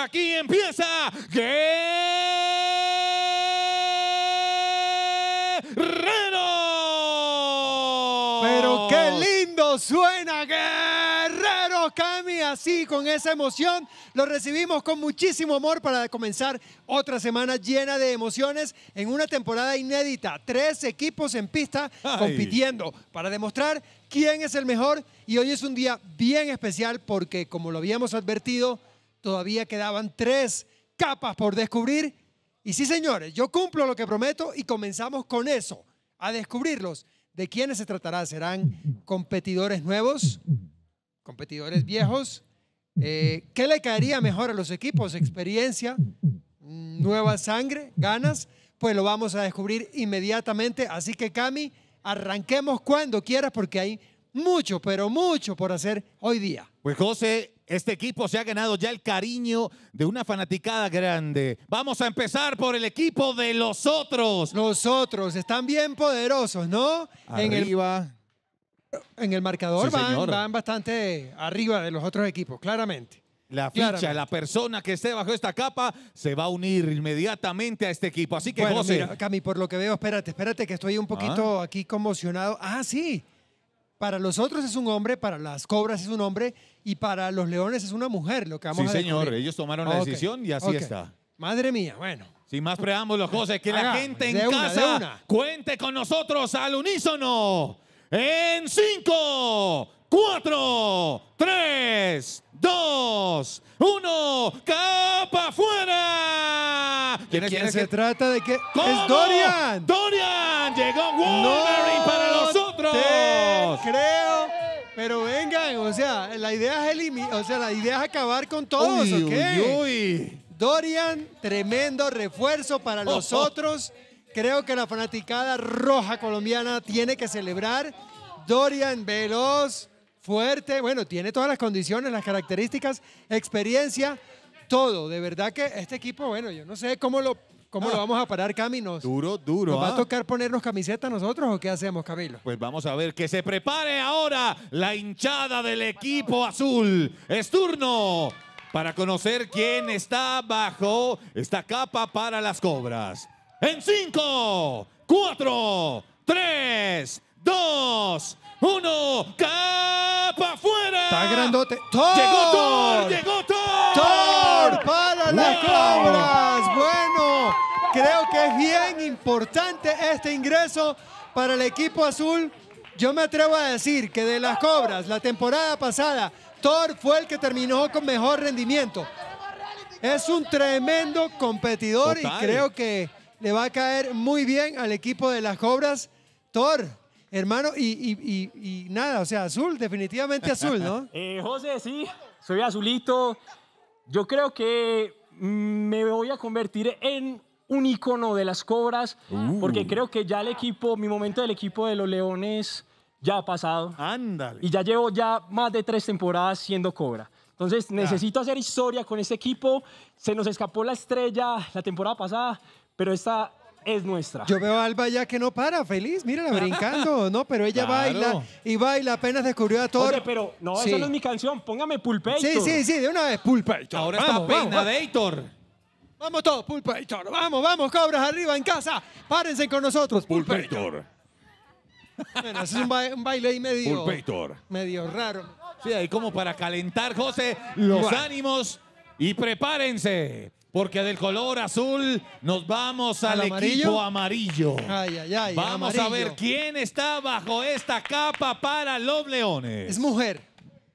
aquí. Empieza. Guerrero. Pero qué lindo suena. Guerrero Cami, así con esa emoción. Lo recibimos con muchísimo amor para comenzar otra semana llena de emociones en una temporada inédita. Tres equipos en pista compitiendo para demostrar quién es el mejor. Y hoy es un día bien especial porque, como lo habíamos advertido, todavía quedaban tres capas por descubrir. Y sí, señores, yo cumplo lo que prometo y comenzamos con eso, a descubrirlos. ¿De quiénes se tratará? ¿Serán competidores nuevos? ¿Competidores viejos? Eh, ¿Qué le caería mejor a los equipos? ¿Experiencia? ¿Nueva sangre? ¿Ganas? Pues lo vamos a descubrir inmediatamente. Así que Cami, arranquemos cuando quieras porque hay mucho, pero mucho por hacer hoy día. Pues José, este equipo se ha ganado ya el cariño de una fanaticada grande. Vamos a empezar por el equipo de los otros. Los otros están bien poderosos, ¿no? En el, en el marcador van, bastante arriba de los otros equipos, claramente. La ficha, la persona que esté bajo esta capa se va a unir inmediatamente a este equipo. Así que, vamos José. Cami, por lo que veo, espérate, espérate, que estoy un poquito ah. aquí conmocionado. Ah, sí. Para los otros es un hombre, para las cobras es un hombre y para los leones es una mujer, lo que sí, señor, ellos tomaron la decisión y así está. Madre mía, bueno. Sin más preámbulos, José, que la gente en casa cuente con nosotros al unísono en 5, 4, 3, dos, uno, capa afuera. ¿De quién, se trata? ¿De qué? ¡Es Dorian! ¡Dorian! Llegó Wolverine no para nosotros. Te creo. Pero vengan, o sea, la idea es o sea, la idea es acabar con todos, ¿ok? Dorian, tremendo refuerzo para nosotros. Oh, oh. Creo que la fanaticada roja colombiana tiene que celebrar. Dorian Veloz fuerte, bueno, tiene todas las condiciones, las características, experiencia, todo. De verdad que este equipo, bueno, yo no sé cómo lo, cómo lo ah. vamos a parar, Caminos. Duro, duro. ¿Nos va a ah. tocar ponernos camiseta nosotros o qué hacemos, Camilo? Pues vamos a ver, que se prepare ahora la hinchada del equipo azul. Es turno para conocer quién está bajo esta capa para las cobras. En cinco, cuatro, tres, dos uno, capa afuera. Está grandote. Llegó Thor, llegó Thor. Thor para las cobras. Bueno, creo que es bien importante este ingreso para el equipo azul. Yo me atrevo a decir que de las cobras, la temporada pasada, Thor fue el que terminó con mejor rendimiento. Es un tremendo competidor y creo que le va a caer muy bien al equipo de las cobras. Thor, Hermano, y, nada, o sea, azul, definitivamente azul, ¿no? Eh, José, sí, soy azulito. Yo creo que mm, me voy a convertir en un icono de las cobras, uh. porque creo que ya el equipo, mi momento del equipo de los Leones ya ha pasado. Ándale. Y ya llevo ya más de tres temporadas siendo cobra. Entonces ah. necesito hacer historia con este equipo. Se nos escapó la estrella la temporada pasada, pero esta es nuestra. Yo veo a Alba ya que no para, feliz, mírala brincando, ¿no? Pero ella baila y baila, apenas descubrió a Thor. pero no, esa no es mi canción. Póngame Pulpeito. Sí, sí, sí, de una vez, Pulpeitor. Ahora vamos, está vamos, vamos. Vamos todos, Pulpator. Vamos, vamos, cobras arriba en casa. Párense con nosotros, Pulpeitor. Bueno, es un, baile ahí medio, Pulpeitor. medio raro. Sí, ahí como para calentar, José, los ánimos y prepárense porque del color azul nos vamos al, amarillo? amarillo. vamos a ver quién está bajo esta capa para los leones. Es mujer.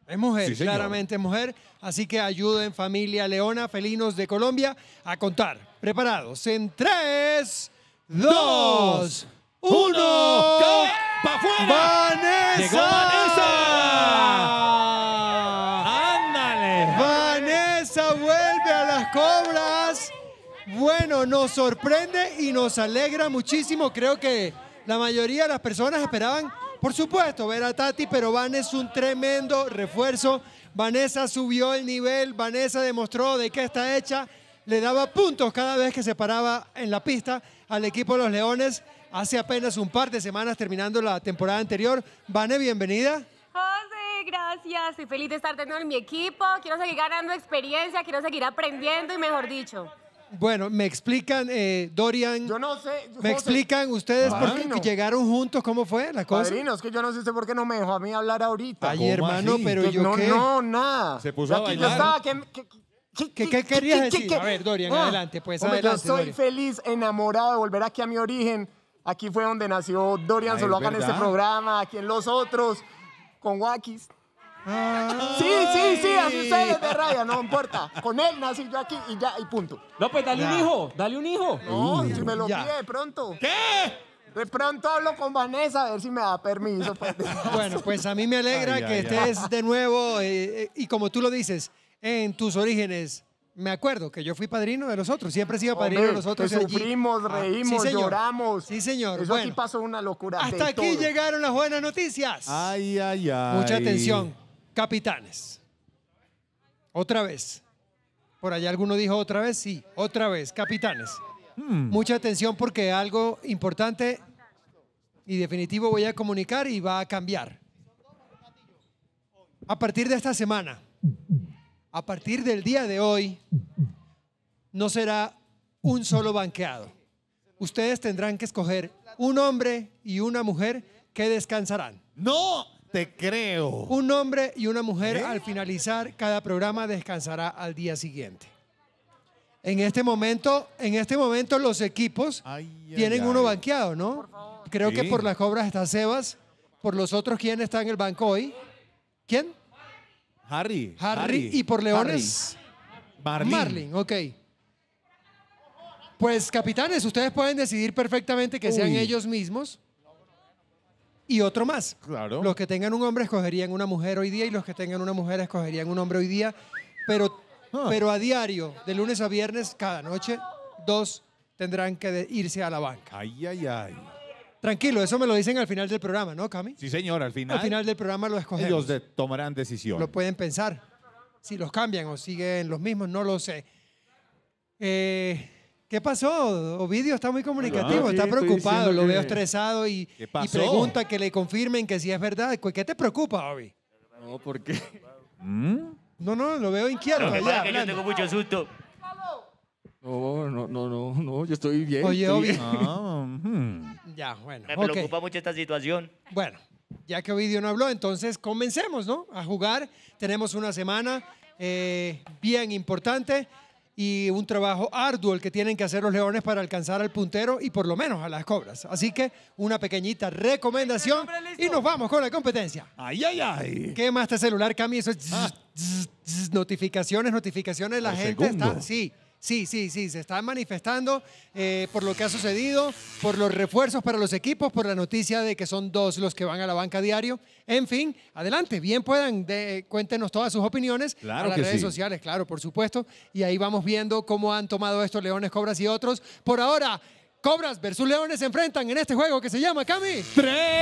Es mujer, claramente mujer. Así que ayuden familia Leona, felinos de Colombia, a contar. Preparados en 3, 2, 1. ¡pa' afuera! ¡Vanessa! ¡Llegó vanessa nos sorprende y nos alegra muchísimo. Creo que la mayoría de las personas esperaban, por supuesto, ver a Tati, pero Van es un tremendo refuerzo. Vanessa subió el nivel, Vanessa demostró de qué está hecha. Le daba puntos cada vez que se paraba en la pista al equipo de los Leones hace apenas un par de semanas terminando la temporada anterior. Vane, bienvenida. José, gracias. Estoy feliz de estar teniendo en mi equipo. Quiero seguir ganando experiencia, quiero seguir aprendiendo y mejor dicho. Bueno, me explican, eh, Dorian. Yo no sé. me explican ustedes por qué llegaron juntos, cómo fue la cosa. Padrino, es que yo no sé por qué no me dejó a mí hablar ahorita. Ay, hermano, pero yo qué. No, nada. Se puso a bailar. estaba, ¿Qué, querías decir? A ver, Dorian, ah, adelante, pues adelante, Yo estoy feliz, enamorado de volver aquí a mi origen. Aquí fue donde nació Dorian solo hagan este programa, aquí en los otros, con Wakis. Sí, sí, sí, así ustedes de raya, no importa. Con él nací yo aquí y ya, y punto. No, pues dale un hijo, dale un hijo. No, si me lo pide de pronto. ¿Qué? De pronto hablo con Vanessa a ver si me da permiso. Bueno, pues a mí me alegra que estés de nuevo eh, eh, y como tú lo dices, en tus orígenes. Me acuerdo que yo fui padrino de los otros, siempre he sido padrino de los otros. Sufrimos, ah, reímos, lloramos. Sí, señor. Eso sí pasó una locura. Hasta aquí llegaron las buenas noticias. Ay, ay, ay. Mucha atención capitanes. Otra vez. Por allá alguno dijo otra vez, sí, otra vez, capitanes. Hmm. Mucha atención porque algo importante y definitivo voy a comunicar y va a cambiar. A partir de esta semana, a partir del día de hoy, no será un solo banqueado. Ustedes tendrán que escoger un hombre y una mujer que descansarán. No, te creo. Un hombre y una mujer ¿Eh? al finalizar cada programa descansará al día siguiente. En este momento, en este momento los equipos tienen uno banqueado, ¿no? Creo que por las cobras está Sebas, por los otros quién está en el banco hoy? ¿Quién? Harry. Harry, y por Leones Marlin. Marlin, ok. Pues capitanes, ustedes pueden decidir perfectamente que sean ellos mismos y otro más. Claro. Los que tengan un hombre escogerían una mujer hoy día y los que tengan una mujer escogerían un hombre hoy día. Pero, ah. pero a diario, de lunes a viernes, cada noche, dos tendrán que irse a la banca. Ay, ay, ay. Tranquilo, eso me lo dicen al final del programa, ¿no, Cami? Sí, señor, al final. Al final del programa lo escogerán. Ellos de tomarán decisión. Lo pueden pensar. Si los cambian o siguen los mismos, no lo sé. Eh, ¿Qué pasó? Ovidio está muy comunicativo, está preocupado, lo veo estresado y, pregunta que le confirmen que si es verdad. ¿Qué te preocupa, Ovi? No, porque ¿Mm? No, no, lo veo inquieto. No, yo tengo mucho susto. No, no, no, no, yo estoy bien. Oye, estoy... Ah, ya, bueno. Me preocupa mucho esta situación. Bueno, ya que Ovidio no habló, entonces comencemos, ¿no? A jugar. Tenemos una semana eh, bien importante y un trabajo arduo el que tienen que hacer los leones para alcanzar al puntero y por lo menos a las cobras. Así que una pequeñita recomendación y nos vamos con la competencia. Ay, ay, ay. ¿Qué más este celular, Cami? Eso ah. notificaciones, notificaciones. La gente está. Sí. Sí, sí, sí, se están manifestando eh, por lo que ha sucedido, por los refuerzos para los equipos, por la noticia de que son dos los que van a la banca diario. En fin, adelante, bien puedan, cuéntenos todas sus opiniones claro las redes sociales, claro, por supuesto. Y ahí vamos viendo cómo han tomado estos Leones, Cobras y otros. Por ahora, Cobras versus Leones se enfrentan en este juego que se llama Cami. ¡Tres!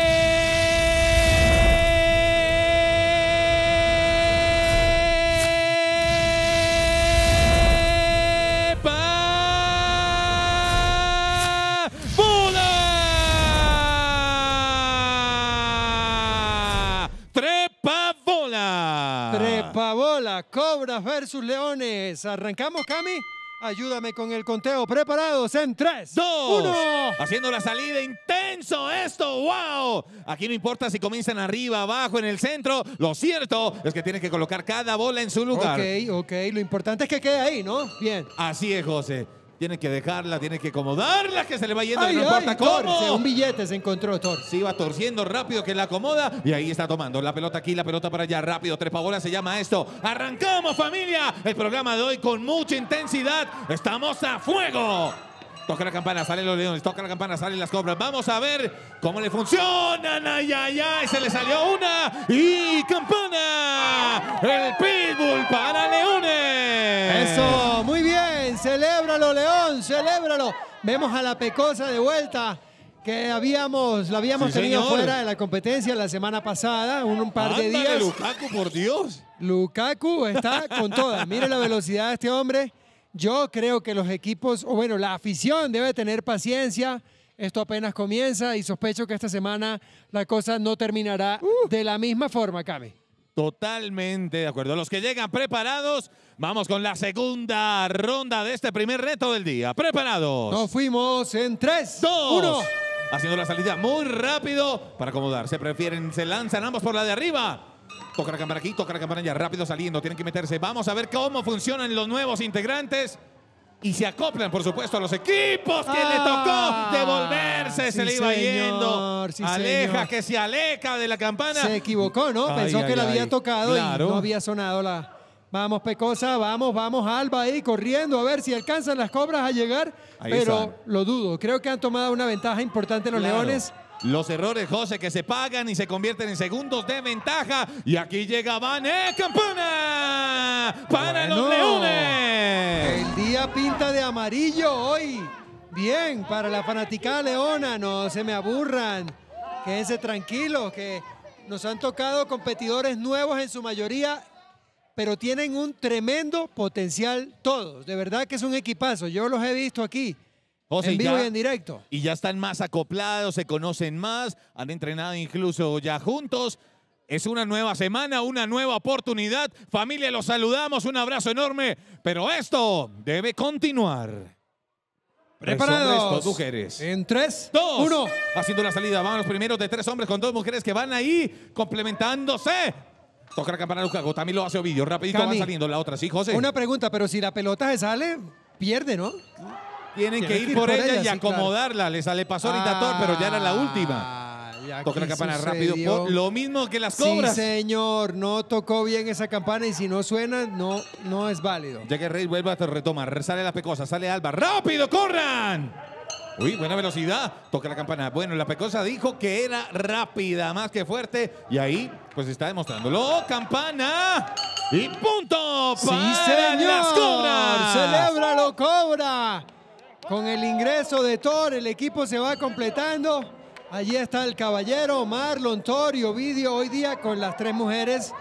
Pabola Cobras versus Leones. ¿Arrancamos, Cami? Ayúdame con el conteo. Preparados en 3, 2, 1. Haciendo la salida intenso esto. ¡Wow! Aquí no importa si comienzan arriba, abajo, en el centro. Lo cierto es que tienes que colocar cada bola en su lugar. Ok, ok. Lo importante es que quede ahí, ¿no? Bien. Así es, José. Tiene que dejarla, tiene que acomodarla, que se le va yendo, ay, no importa cómo. un billete se encontró, Thor. Se iba torciendo rápido, que la acomoda. Y ahí está tomando la pelota aquí, la pelota para allá, rápido. Tres bola se llama esto. Arrancamos, familia. El programa de hoy con mucha intensidad. Estamos a fuego. Toca la campana, salen los leones, toca la campana, salen las cobras. Vamos a ver cómo le funcionan. Ay, ay, ay, se le salió una. Y campana. El pitbull para leones. Eso, muy bien celébralo, León, celébralo. Vemos a la pecosa de vuelta que habíamos, la habíamos tenido fuera de la competencia la semana pasada, un, par de días. Lukaku, por Dios! Lukaku está con todas. Mire la velocidad de este hombre. Yo creo que los equipos, o bueno, la afición debe tener paciencia. Esto apenas comienza y sospecho que esta semana la cosa no terminará uh. de la misma forma, Cami. Totalmente de acuerdo. Los que llegan preparados Vamos con la segunda ronda de este primer reto del día. ¿Preparados? Nos fuimos en tres, 2, 1. Haciendo la salida muy rápido para acomodarse. Prefieren, se lanzan ambos por la de arriba. Toca la campana aquí, toca la campana allá. Rápido saliendo, tienen que meterse. Vamos a ver cómo funcionan los nuevos integrantes. Y se acoplan, por supuesto, a los equipos que le ah. tocó devolverse. se le iba yendo. Aleja, que se aleja de la campana. Se equivocó, ¿no? Pensó que la había tocado y no había sonado la... Vamos, Pecosa, vamos, vamos, Alba ahí corriendo a ver si alcanzan las cobras a llegar, pero lo dudo. Creo que han tomado una ventaja importante los Leones. Los errores, José, que se pagan y se convierten en segundos de ventaja. Y aquí llega Vané Campana para los Leones. El día pinta de amarillo hoy. Bien, para la fanaticada leona, no se me aburran. Quédense tranquilos, que nos han tocado competidores nuevos en su mayoría pero tienen un tremendo potencial todos. De verdad que es un equipazo. Yo los he visto aquí. en vivo y en directo. Y ya están más acoplados, se conocen más, han entrenado incluso ya juntos. Es una nueva semana, una nueva oportunidad. Familia, los saludamos, un abrazo enorme, pero esto debe continuar. Preparados. mujeres. En tres, dos, uno. Haciendo la salida, Vamos los primeros de tres hombres con dos mujeres que van ahí complementándose. Toca la campana Lukaku. También lo hace Ovidio. Rapidito Cami. va saliendo la otra. Sí, José. Una pregunta, pero si la pelota se sale, pierde, ¿no? Tienen que, ir, por, ella, y acomodarla. le Le pasó ahorita Thor, pero ya era la ah, última. Toca la campana rápido. lo mismo que las cobras. Sí, señor. No tocó bien esa campana y si no suena, no, no es válido. Ya que Rey vuelve a retomar. Sale la pecosa, sale Alba. ¡Rápido, corran! Uy, buena velocidad. Toca la campana. Bueno, la pecosa dijo que era rápida, más que fuerte. Y ahí, pues está demostrándolo. ¡Oh, ¡Campana! Y punto sí, señor. las cobras. cobra! Con el ingreso de Thor, el equipo se va completando. Allí está el caballero Marlon, Thor y Ovidio hoy día con las tres mujeres.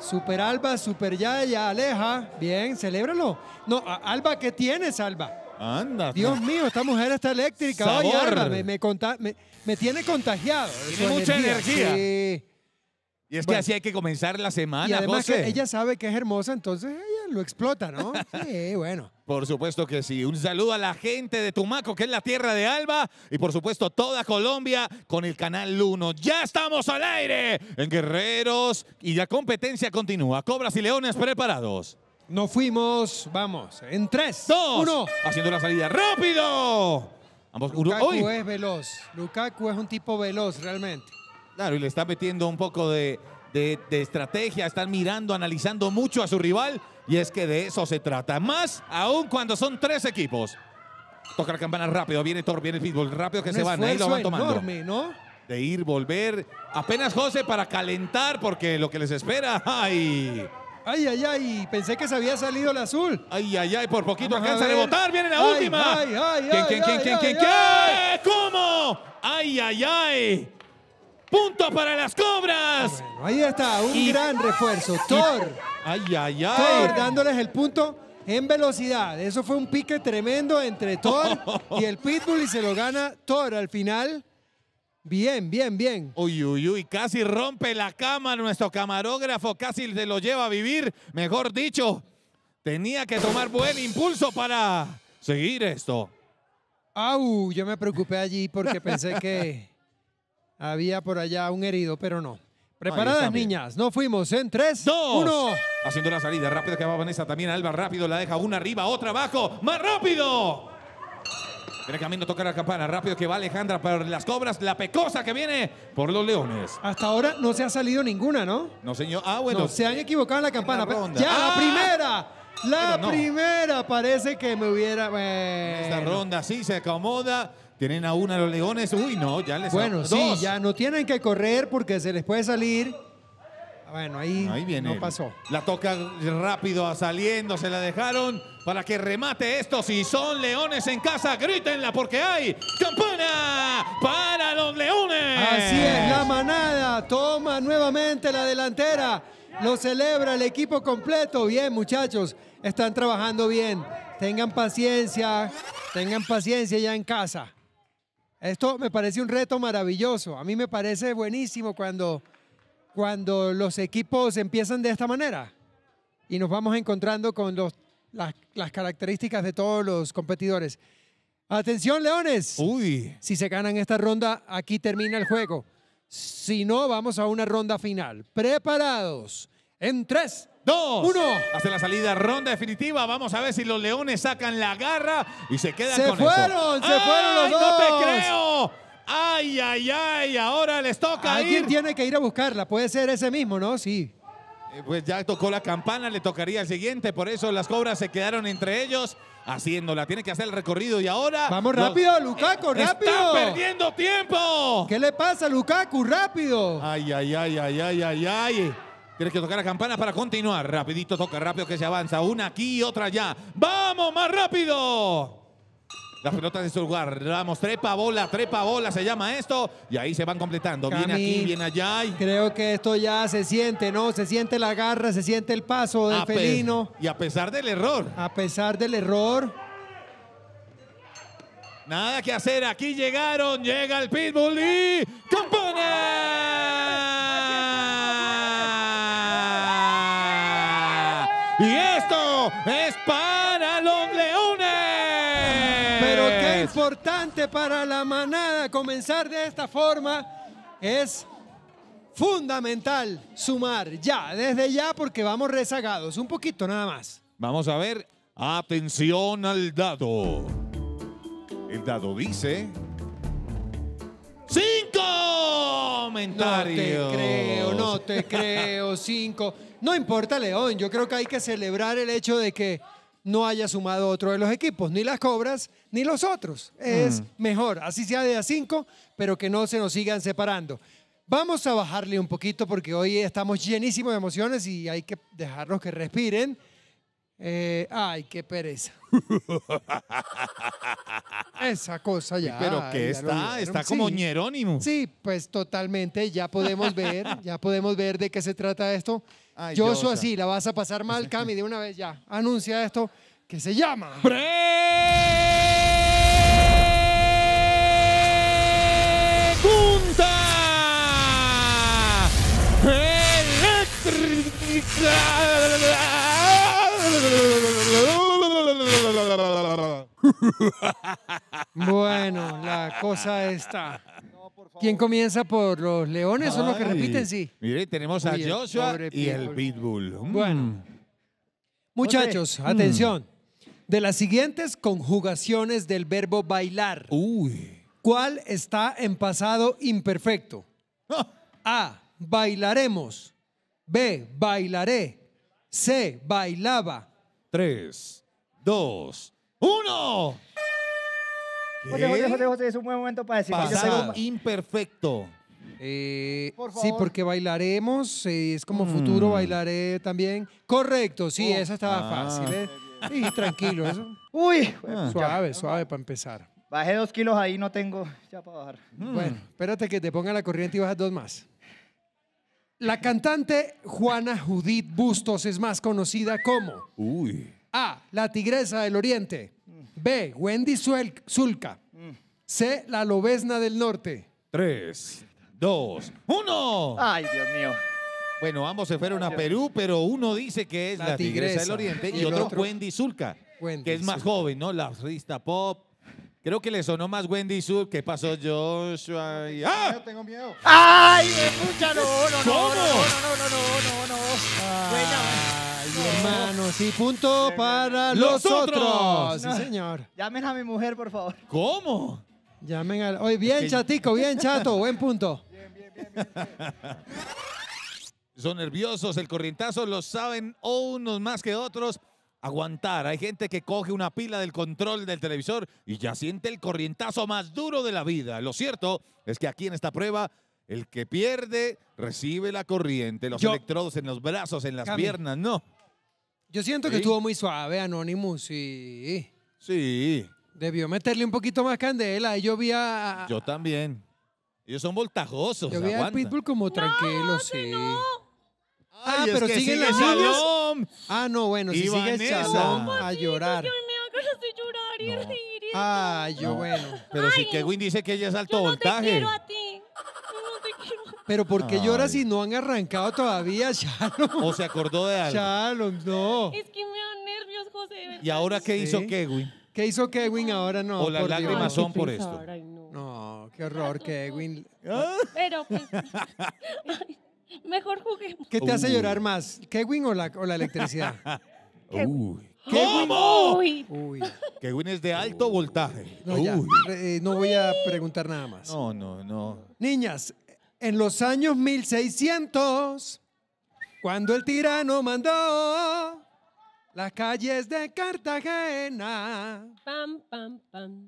Super Alba, Super Yaya, Aleja. Bien, celébralo. No, Alba, ¿qué tienes, Alba? Pues. Dios mío, esta mujer está eléctrica. me, tiene contagiado. mucha energía. Y es que así hay que comenzar la semana. además ella sabe que es hermosa, entonces ella lo explota, ¿no? sí, bueno. Por supuesto que sí. Un saludo a la gente de Tumaco, que es la tierra de Alba, y por supuesto toda Colombia con el Canal 1. Ya estamos al aire en Guerreros y la competencia continúa. Cobras y Leones preparados. Nos fuimos, vamos, en tres, 2, 1. Haciendo la salida rápido. Ambos Lukaku es veloz. Lukaku es un tipo veloz, realmente. Claro, y le está metiendo un poco de, estrategia, están mirando, analizando mucho a su rival. Y es que de eso se trata. Más aún cuando son tres equipos. Toca la campana rápido, viene Thor, viene el fútbol, rápido que se van, ahí van De ir, volver, apenas José para calentar, porque lo que les espera, ¡ay! Ay, ay, ay, pensé que se había salido el azul. Ay, ay, ay, por poquito alcanza a rebotar, viene la última. Ay, ay, ¿Quién, ay, quién, quién, quién, quién, ¿Cómo? Ay, ay, ay. Punto para las cobras. ahí está, un gran refuerzo. Thor. Ay, ay, ay. Thor dándoles el punto en velocidad. Eso fue un pique tremendo entre Thor y el Pitbull y se lo gana Thor al final. Bien, bien, bien. Uy, uy, uy, casi rompe la cama nuestro camarógrafo, casi se lo lleva a vivir. Mejor dicho, tenía que tomar buen impulso para seguir esto. Au, yo me preocupé allí porque pensé que había por allá un herido, pero no. Preparadas, niñas. No fuimos en tres, dos, 1. Haciendo la salida rápida que va Vanessa también Alba. Rápido la deja una arriba, otra abajo. ¡Más rápido! Viene camino, toca la campana. Rápido que va Alejandra para las cobras. La pecosa que viene por los leones. Hasta ahora no se ha salido ninguna, ¿no? No, señor. Ah, bueno. se han equivocado en la campana. la ya, la ah. primera. La primera parece que me hubiera. Esta ronda sí se acomoda. Tienen a una los leones. Uy, no, ya les Bueno, sí, ya no tienen que correr porque se les puede salir. Bueno, ahí, no pasó. La toca rápido a saliendo, se la dejaron para que remate esto. Si son leones en casa, grítenla porque hay campana para los leones. Así es, la manada toma nuevamente la delantera. Lo celebra el equipo completo. Bien, muchachos, están trabajando bien. Tengan paciencia, tengan paciencia ya en casa. Esto me parece un reto maravilloso. A mí me parece buenísimo cuando cuando los equipos empiezan de esta manera y nos vamos encontrando con los, las, características de todos los competidores. Atención, Leones. Uy. Si se ganan esta ronda, aquí termina el juego. Si no, vamos a una ronda final. Preparados. En tres, dos, uno! Hace la salida, ronda definitiva. Vamos a ver si los leones sacan la garra y se quedan con fueron, eso. Se fueron, se fueron los dos. ¡No te creo! Ay, ay, ay, ahora les toca Alguien tiene que ir a buscarla, puede ser ese mismo, ¿no? Sí. Eh, pues ya tocó la campana, le tocaría el siguiente, por eso las cobras se quedaron entre ellos haciéndola. Tiene que hacer el recorrido y ahora. Vamos rápido, Lukaku, eh, rápido. ¡Están perdiendo tiempo. ¿Qué le pasa, Lukaku? Rápido. Ay, ay, ay, ay, ay, ay, ay. Tienes que tocar la campana para continuar. Rapidito toca, rápido que se avanza. Una aquí y otra allá. ¡Vamos, más rápido! Las pelotas de su lugar. vamos, trepa bola, trepa bola, se llama esto. Y ahí se van completando. viene aquí, viene allá. Creo que esto ya se siente, ¿no? Se siente la garra, se siente el paso del Felino. Y a pesar del error. A pesar del error. Nada que hacer. Aquí llegaron. Llega el pitbull y... importante para la manada. Comenzar de esta forma es fundamental sumar ya, desde ya, porque vamos rezagados, un poquito nada más. Vamos a ver, atención al dado. El dado dice... ¡Cinco! comentarios. No te creo, no te creo, cinco. No importa, León, yo creo que hay que celebrar el hecho de que no haya sumado otro de los equipos, ni las cobras, ni los otros. Es mm. mejor, así sea de a cinco, pero que no se nos sigan separando. Vamos a bajarle un poquito porque hoy estamos llenísimos de emociones y hay que dejarlos que respiren. Eh, ay, qué pereza. Esa cosa ya. Pero que está, está como ñerónimo. Sí, pues totalmente, ya podemos ver, ya podemos ver de qué se trata esto. Yo soy así, la vas a pasar mal, Cami, de una vez ya. Anuncia esto que se llama. Bueno, la cosa está. ¿Quién comienza por los leones o los que repiten? Sí. Mire, tenemos a Joshua y el Pitbull. Mm. Bueno. Muchachos, atención. Mm. De las siguientes conjugaciones del verbo bailar, ¿cuál está en pasado imperfecto? Ah. A. Bailaremos. B, bailaré. C, bailaba. Tres, dos, uno. José, es un buen momento para decir. Pasado imperfecto. Eh, sí, porque bailaremos, eh, es como mm. futuro, bailaré también. Correcto, sí, oh. ah. ¿eh? eso estaba fácil. Y tranquilo, Suave, suave para empezar. bajé dos kilos ahí, no tengo ya para bajar. Bueno, espérate que te ponga la corriente y bajas dos más. La cantante Juana Judith Bustos es más conocida como Uy. A. La Tigresa del Oriente. B. Wendy Zulca. Zulka. C. La Lobesna del Norte. Tres, dos, uno. Ay, Dios mío. Bueno, ambos se fueron a Perú, pero uno dice que es la, tigresa. del Oriente y, otro, Wendy Zulka, que es más joven, ¿no? La artista pop Creo que le sonó más Wendy Sur. ¿Qué pasó, Joshua? ¡Ah! ¡Ah! Tengo miedo. ¡Ay, Escúchalo, No, no, no, ¿Cómo? no, no, no, no, no, no. Ay, hermano, sí, punto para los, otros. Sí, señor. Llamen a mi mujer, por favor. ¿Cómo? Llamen al. Oye, bien, chatico, bien, chato, buen punto. ¡Bien, bien, bien! Son nerviosos. El corrientazo lo saben unos más que otros aguantar. Hay gente que coge una pila del control del televisor y ya siente el corrientazo más duro de la vida. Lo cierto es que aquí en esta prueba, el que pierde recibe la corriente, los electrodos en los brazos, en las piernas, no. Yo siento que estuvo muy suave Anonymous y Sí, debió meterle un poquito más candela. Yo vi a, yo también. Ellos son voltajosos. yo vi a Pitbull como tranquilo, sí. Ah, pero siguen sigue las niñas. Ah, no, bueno, si sigue Shalom a llorar. Dios que llorar y Ah, yo bueno. Pero si Kevin dice que ella es alto no te voltaje. quiero a ti. no te quiero. Pero ¿por qué lloras si no han arrancado todavía, Shalom? O se acordó de algo. Shalom, no. Es que me dan nervios, José. ¿Y ahora qué hizo Kevin? ¿Qué hizo Kevin ahora? No, O las lágrimas son por esto. no. No, qué horror, Kevin. Ah. Pero pues, Mejor juguemos. ¿Qué te hace llorar más? ¿Kewin o la, la electricidad? Uy. Kevin. Uy. es de alto voltaje. Eh, no, voy a preguntar nada más. No, no, no. Niñas, en los años 1600, cuando el tirano mandó las calles de Cartagena,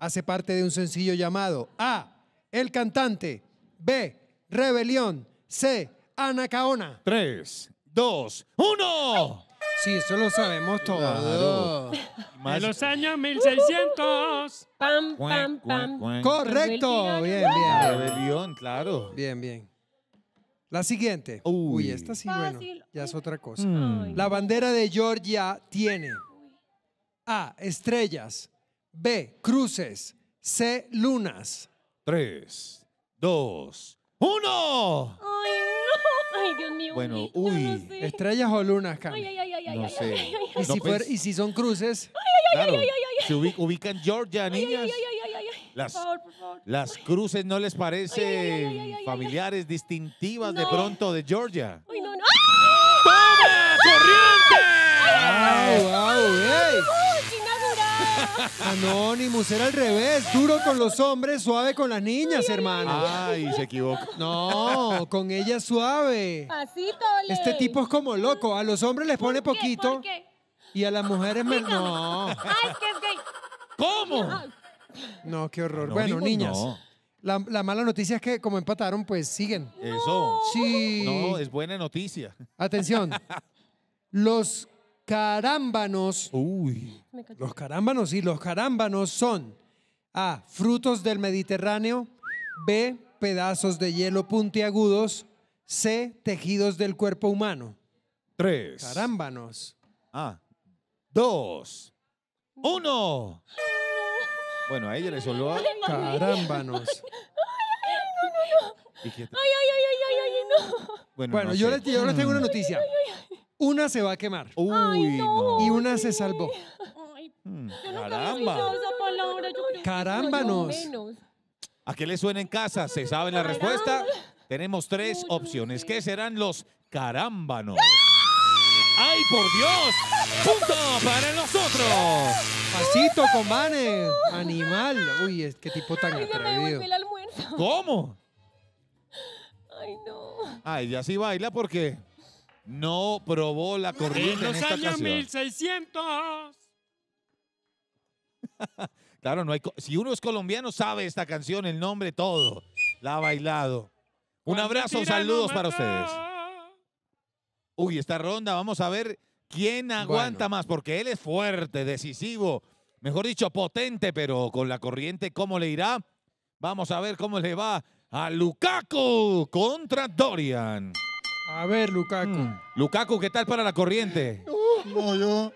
hace parte de un sencillo llamado A. El cantante. B. Rebelión. C. Anacaona. Tres, dos, uno. Sí, eso lo sabemos todos. De los años 1600. Pam, pam, pam. Correcto. Bien, bien. Rebelión, claro. Bien, bien. La siguiente. Uy, esta sí, bueno, ya es otra cosa. Mm. La bandera de Georgia tiene A, estrellas, B, cruces, C, lunas. Tres, dos, uno. Bueno, uy. ¿Estrellas o lunas, No sé. ¿Y, si son cruces, ubican Georgia, niñas. Las- Las cruces no les parecen familiares distintivas de pronto de Georgia. no, no. ¡Corriente! ni era al revés. Duro con los hombres, suave con las niñas, hermano. Ay, se equivoca. No, con ella suave. Pasito. Tole. Este tipo es como loco. A los hombres les pone poquito. Y a las mujeres menos. No. Ay, ah, es que gay. ¿Cómo? No, qué horror. bueno, niñas. la mala noticia es que como empataron, pues siguen. Eso. Sí. No, es buena noticia. Atención. Los carámbanos. Uy, los carámbanos, sí, los carámbanos son A, frutos del Mediterráneo, B, pedazos de hielo puntiagudos, C, tejidos del cuerpo humano. Tres. Carámbanos. A. Ah, dos, uno. Bueno, a ella le soló a... Carámbanos. Ay, ay, ay, ay, ay, no. Bueno, yo, les, tengo una noticia. Una se va a quemar. Uy, no. Y una se salvó. Hmm, caramba. ¿A qué le suena en casa? ¿Se sabe la respuesta? Tenemos tres opciones. ¿Qué serán los carámbanos? ¡Ay, por Dios! ¡Punto para nosotros! con comane. Animal. Uy, es que tipo tan atrevido. ¿Cómo? Ay, no. Ay, ah, ya sí baila porque no probó la corriente en, los años 1600. claro, no hay si uno es colombiano sabe esta canción, el nombre, todo. La ha bailado. Un abrazo, saludos para ustedes. Uy, esta ronda, vamos a ver quién aguanta más, porque él es fuerte, decisivo, mejor dicho, potente, pero con la corriente, ¿cómo le irá? Vamos a ver cómo le va a Lukaku contra Dorian. A ver, Lukaku. Mm. Lukaku, ¿qué tal para la corriente? No, yo.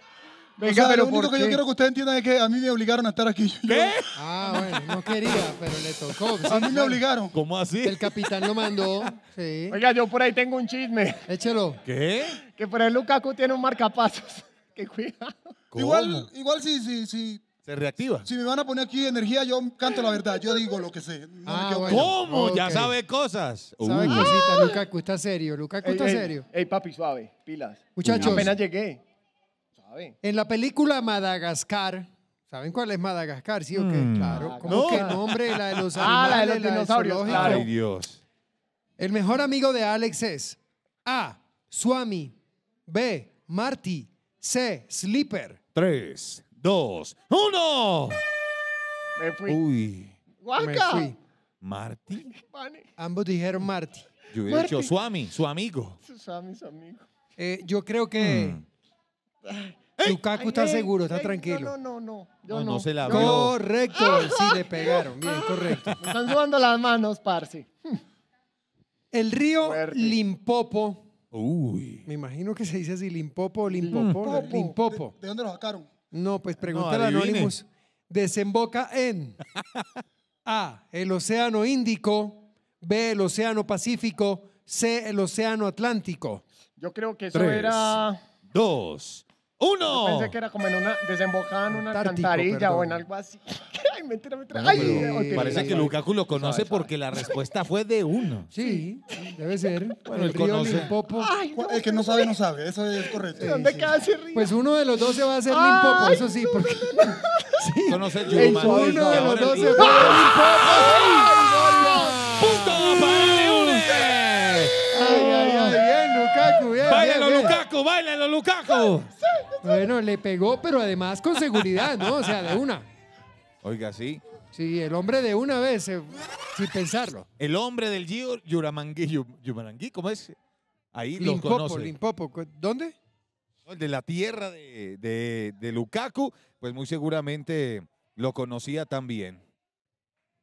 Venga, pero lo único que yo quiero que ustedes entiendan es que a mí me obligaron a estar aquí. ¿Qué? Ah, bueno, no quería, pero le tocó. A mí me obligaron. ¿Cómo así? El capitán lo mandó, sí. Oiga, yo por ahí tengo un chisme. Échelo. ¿Qué? Que por ahí Lukaku tiene un marcapasos. Que cuida. Igual, igual sí, sí, sí reactiva. Si me van a poner aquí energía, yo canto la verdad. Yo digo lo que sé. Ah, ¿Cómo? Ya sabe cosas. Sabe uh. cositas, Lukaku. Está serio. Lucas ey, está serio. Ey, papi, suave. Pilas. Muchachos. Apenas llegué. En la película Madagascar... ¿Saben cuál es Madagascar? ¿Sí o qué? Hmm. Claro. Ah, ¿Cómo que nombre? La de los animales. Ah, la de los dinosaurios. claro. Ay, Dios. El mejor amigo de Alex es A. Swami. B. Marty. C. Slipper. Tres dos, uno. Me fui. Uy. Guaca. Me Marty. Ambos dijeron Marty. Yo hubiera dicho Suami, su amigo. Suami, su amigo. Eh, yo creo que. Hmm. Lukaku está seguro, está tranquilo. No, no, no. no, no. no se la veo. Correcto, ah. sí le pegaron. Bien, ah. correcto. Me están sudando las manos, parce. El río Limpopo. Uy. Me imagino que se dice así, Limpopo, Limpopo, Limpopo. Limpopo. ¿De, ¿De dónde lo sacaron? No, pues pregunta no, Anonymous. Desemboca en A, el Océano Índico, B, el Océano Pacífico, C, el Océano Atlántico. Yo creo que eso era. Dos, uno. Yo pensé que era como en una desembocada en una cantarilla o en algo así. parece que Lukaku lo conoce porque la respuesta fue de uno. Sí, debe ser. Bueno, el, conoce. Limpopo. el que no sabe, no sabe. Eso es correcto. ¿Dónde queda Pues uno de los dos se va a hacer Limpopo, eso sí. Porque... sí. Conoce Uno de los dos se va a Limpopo. ¡Punto para Leones! Ay, ay, ay, bien, Lukaku, bien. ¡Báilalo, Lukaku! ¡Báilalo, Lukaku! Bueno, le pegó, pero además con seguridad, ¿no? O sea, de una. Oiga, sí. Sí, el hombre de una vez, eh, sin pensarlo. El hombre del Gio Yuramangui, ¿cómo es? Ahí lo conoce. Limpopo, ¿dónde? El de la tierra de, de, de Lukaku, pues muy seguramente lo conocía también.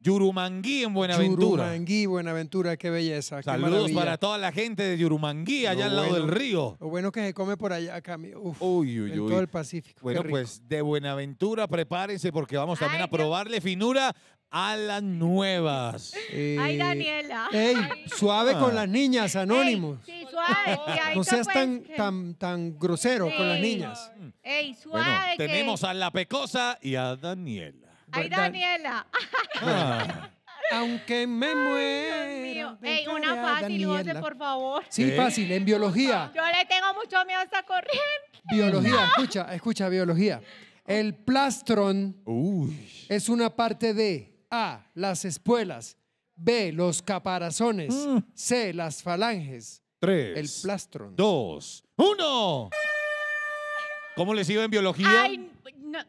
Yurumangui en Buenaventura. Yurumangui, Buenaventura, qué belleza. Saludos para toda la gente de Yurumangui, allá al lado del río. Lo bueno que se come por allá, Camilo. uy, uy, en todo el Pacífico. Bueno, pues de Buenaventura, prepárense porque vamos también a probarle finura a las nuevas. Eh, Ay, Daniela. Ey, suave con ah. las niñas, Anónimos. sí, suave. no seas tan, tan, tan grosero con las niñas. Ey, suave. tenemos a la Pecosa y a Daniela. Ay, Daniela. Ah. Aunque me muera. Ey, una fácil, José, por favor. Sí, fácil, en biología. Yo le tengo mucho miedo a esta corriente. Biología, escucha, escucha, biología. El plastron es una parte de A, las espuelas, B, los caparazones, mm. C, las falanges. Tres. El plastron. Dos. Uno. ¿Cómo les iba en biología? Ay, no, eh,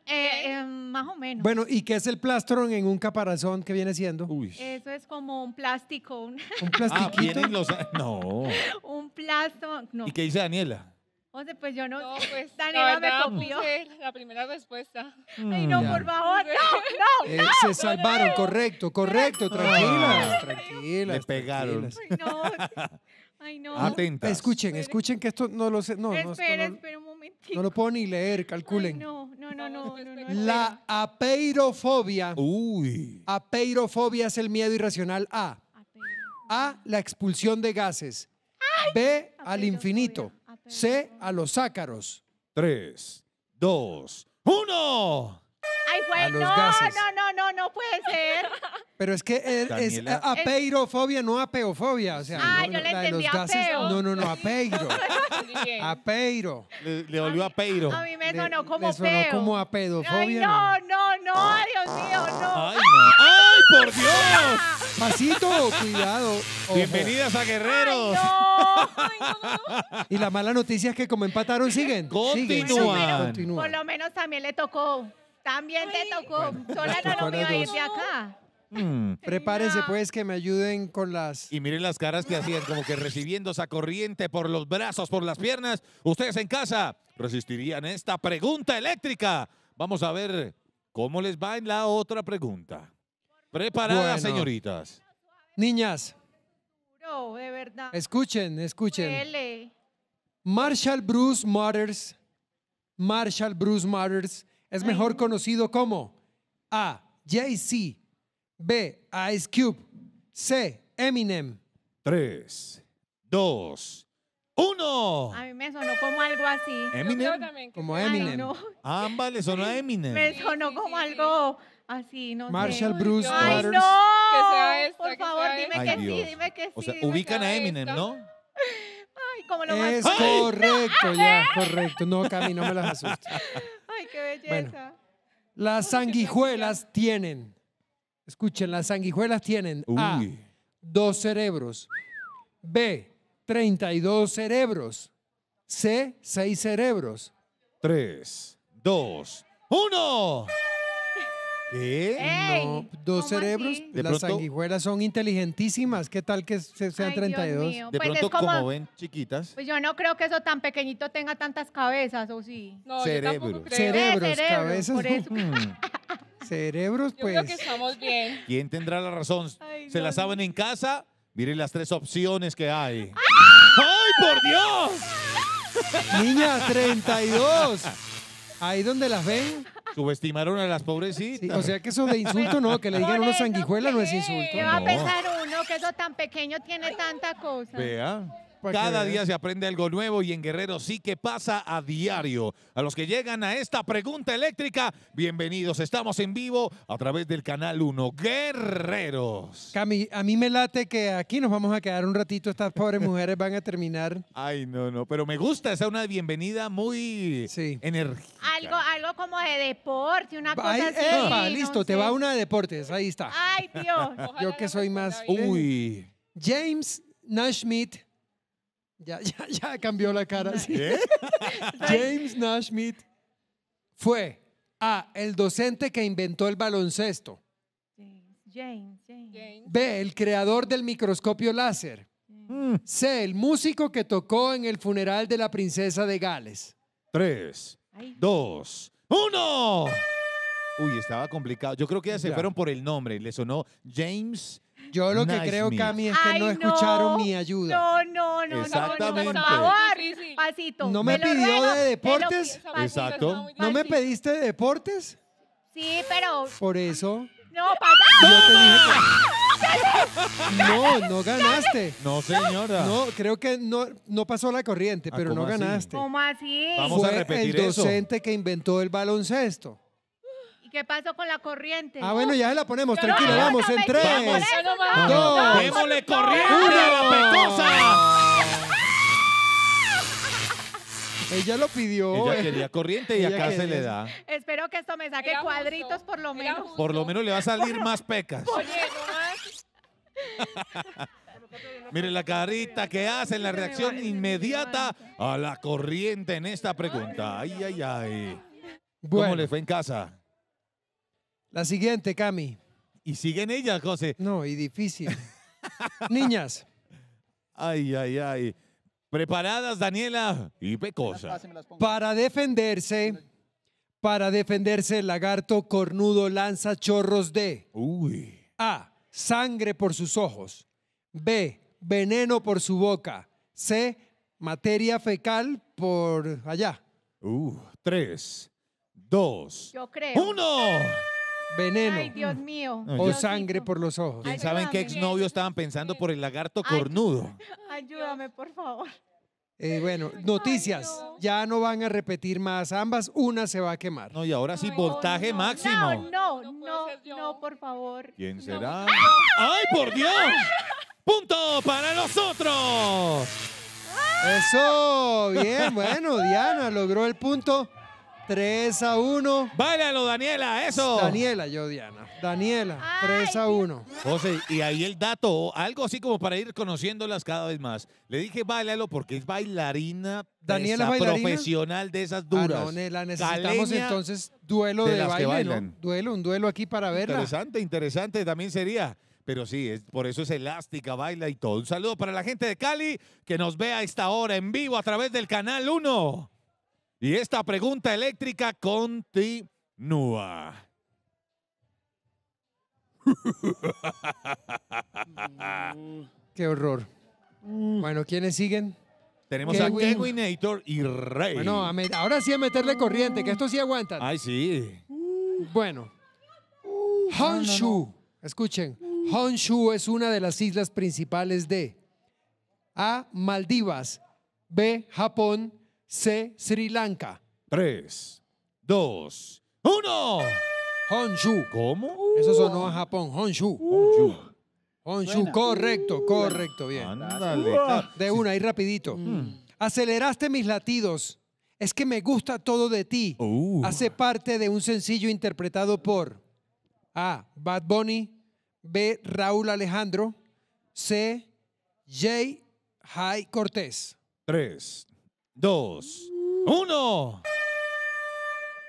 eh, más o menos. Bueno, ¿y qué es el plastron en un caparazón que viene siendo? Eso es como un plástico. Un, ¿Un plastiquito. Ah, no. un plastron. ¿Y qué dice Daniela? O sea, pues yo no. No, pues. Daniela me copió. la primera respuesta. Ay, no, mm, por favor. No, no. Eh, se salvaron, correcto, correcto, tranquila. Tranquila. Ah. Le pegaron. no. Ah, Atenta, Escuchen, escuchen que esto no lo sé. No, espera, espera un momentito. No lo puedo ni leer, calculen. no, no, no, no, La apeirofobia. Uy. Apeirofobia es el miedo irracional a. A, la expulsión de gases. B, al infinito. C, a los ácaros. Tres, dos, uno no, no, no, no, puede ser. Pero es que es, apeirofobia, no apeofobia. O sea, Ah, no, yo le entendí los No, no, no, apeiro. apeiro. Le, le volvió apeiro. A mí me sonó como le como a no, no, no, Dios mío, no. Ay, no. ¡Ay, por Dios! Pasito, cuidado. Bienvenidas a Guerreros. no. Y la mala noticia es que como empataron, siguen. Continúa. siguen, Continúan. Por lo menos también le tocó también te tocó. Bueno, pues mm, no lo mío de acá. prepárense pues que me ayuden con las... Y miren las caras que hacían, como que recibiendo esa corriente por los brazos, por las piernas. Ustedes en casa resistirían esta pregunta eléctrica. Vamos a ver cómo les va en la otra pregunta. Preparadas, señoritas. Niñas. Escuchen, escuchen. Marshall Bruce Matters. Marshall Bruce Matters es mejor conocido como A. Jay-Z, B. Ice Cube, C. Eminem. Tres, dos, uno. A mí me sonó como algo así. Eminem. También, como Eminem. Ambas le sonó a Eminem. Me sonó como algo así, no Marshall Bruce Ay, no. sea Por favor, dime que sí, dime que sí. O sea, ubican a Eminem, ¿no? Ay, como lo más. Es correcto, ya, correcto. No, Cami, no me las asustes. Ay, qué belleza. las sanguijuelas tienen, escuchen, las sanguijuelas tienen A, dos cerebros, B, 32 cerebros, C, 6 cerebros. 3, 2, 1. ¿Qué? dos cerebros. De Las son inteligentísimas. ¿Qué tal que sean 32? De pues pronto, como, ven chiquitas, Pues yo no creo que eso tan pequeñito tenga tantas cabezas, ¿o sí? No, Cerebros, eh, cabezas, Cerebros, Yo creo que pues. estamos bien. ¿quién tendrá la razón? ¿Se las la saben en casa? Miren las tres opciones que hay. ¡Ah! ¡Ay, por Dios! Niña, 32. Ahí donde las ven, Subestimaron a las pobrecitas. o sea que eso de insulto no, que le digan unos sanguijuelas no es eh, insulto. ¿Qué va a pensar uno que eso tan pequeño tiene tanta cosa? Vea. Cada día se aprende algo nuevo y en Guerrero sí que pasa a diario. A los que llegan a esta pregunta eléctrica, bienvenidos. Estamos en vivo a través del canal 1 Guerreros. Cami, a mí me late que aquí nos vamos a quedar un ratito. Estas pobres mujeres van a terminar. Ay, no, no, pero me gusta. Esa es una bienvenida muy sí. Algo, algo como de deporte, una cosa así. listo, te va una de deportes. Ahí está. Ay, Dios. Yo que soy más. Uy. James Nashmit Ya, cambió la cara. James Nashmit fue A, el docente que inventó el baloncesto. James, James. B, el creador del microscopio láser. C, mm. el músico que tocó en el funeral de la princesa de Gales. Tres, dos, uno. Uy, estaba complicado. Yo creo que ya se fueron por el nombre. Le sonó James yo lo que creo, Cami, es que no escucharon mi ayuda. No, no, no, Exactamente. no, no, por favor, pasito. No me pidió de deportes. Exacto. No, me pediste de deportes, Sí, pero por eso no yo te dije que... ¡Ah! No, no ganaste. No, señora. No, creo que no, no pasó la corriente, ah, pero no ganaste. ¿Cómo así? Vamos a Fue eso. el docente que inventó el baloncesto. ¿Qué pasó con la corriente? Ah, bueno, ya se la ponemos, tranquilo, vamos, en tres, dos, corriente la pecosa. Ella lo pidió. Ella eh. quería corriente y acá se le da. Espero que esto me saque cuadritos por lo menos. Por lo menos le va a salir más pecas. Oye, la carita que hacen, la este reacción este inmediata a la corriente en esta pregunta. Ay, ay, ay. ¿Cómo le fue en casa? La siguiente, Cami. Y siguen ellas, José. No, y difícil. Niñas. Ay, ay, ay. Preparadas, Daniela y Pecosa. Para defenderse, para defenderse, el lagarto cornudo lanza chorros de Uy. A. Sangre por sus ojos. B. Veneno por su boca. C. Materia fecal por allá. Uh, tres, dos, Yo creo. uno veneno Ay, Dios mío. o sangre por los ojos. ¿Quién saben qué exnovio estaban pensando por el lagarto cornudo? Ayúdame, por favor. Eh, bueno, noticias. Ya no van a repetir más ambas. Una se va a quemar. No, y ahora sí, voltaje máximo. No, no, no, por favor. ¿Quién será? ¡Ay, por Dios! ¡Punto para nosotros! Eso, bien, bueno, Diana logró el punto. 3 a 1. Báilalo, Daniela, eso. Daniela, yo, Diana. Daniela, 3 a 1. José, y ahí el dato, algo así como para ir conociéndolas cada vez más. Le dije báilalo porque es bailarina. Daniela profesional de esas duras. Daniela, ah, necesitamos entonces duelo de, Duelo, un duelo aquí para verla. Interesante, interesante también sería. Pero sí, es, por eso es elástica, baila y todo. Un saludo para la gente de Cali que nos vea a esta hora en vivo a través del canal 1. Y esta pregunta eléctrica continúa. Qué horror. Bueno, ¿quiénes siguen? Tenemos a Kevin. y Rey. Bueno, ahora sí a meterle corriente, que esto sí aguanta. Ay, sí. Bueno, Honshu, escuchen, Honshu es una de las islas principales de A. Maldivas, B. Japón, C. Sri Lanka. 3, 2, 1. Honshu. ¿Cómo? Eso sonó a Japón. Honshu. Uh. Honshu. Honshu. Correcto, uh. correcto, bien. Uh. De una, y rapidito. Mm. Aceleraste mis latidos. Es que me gusta todo de ti. Hace parte de un sencillo interpretado por A. Bad Bunny. B. Raúl Alejandro. C. J. Jai Cortés. 3, dos, uno.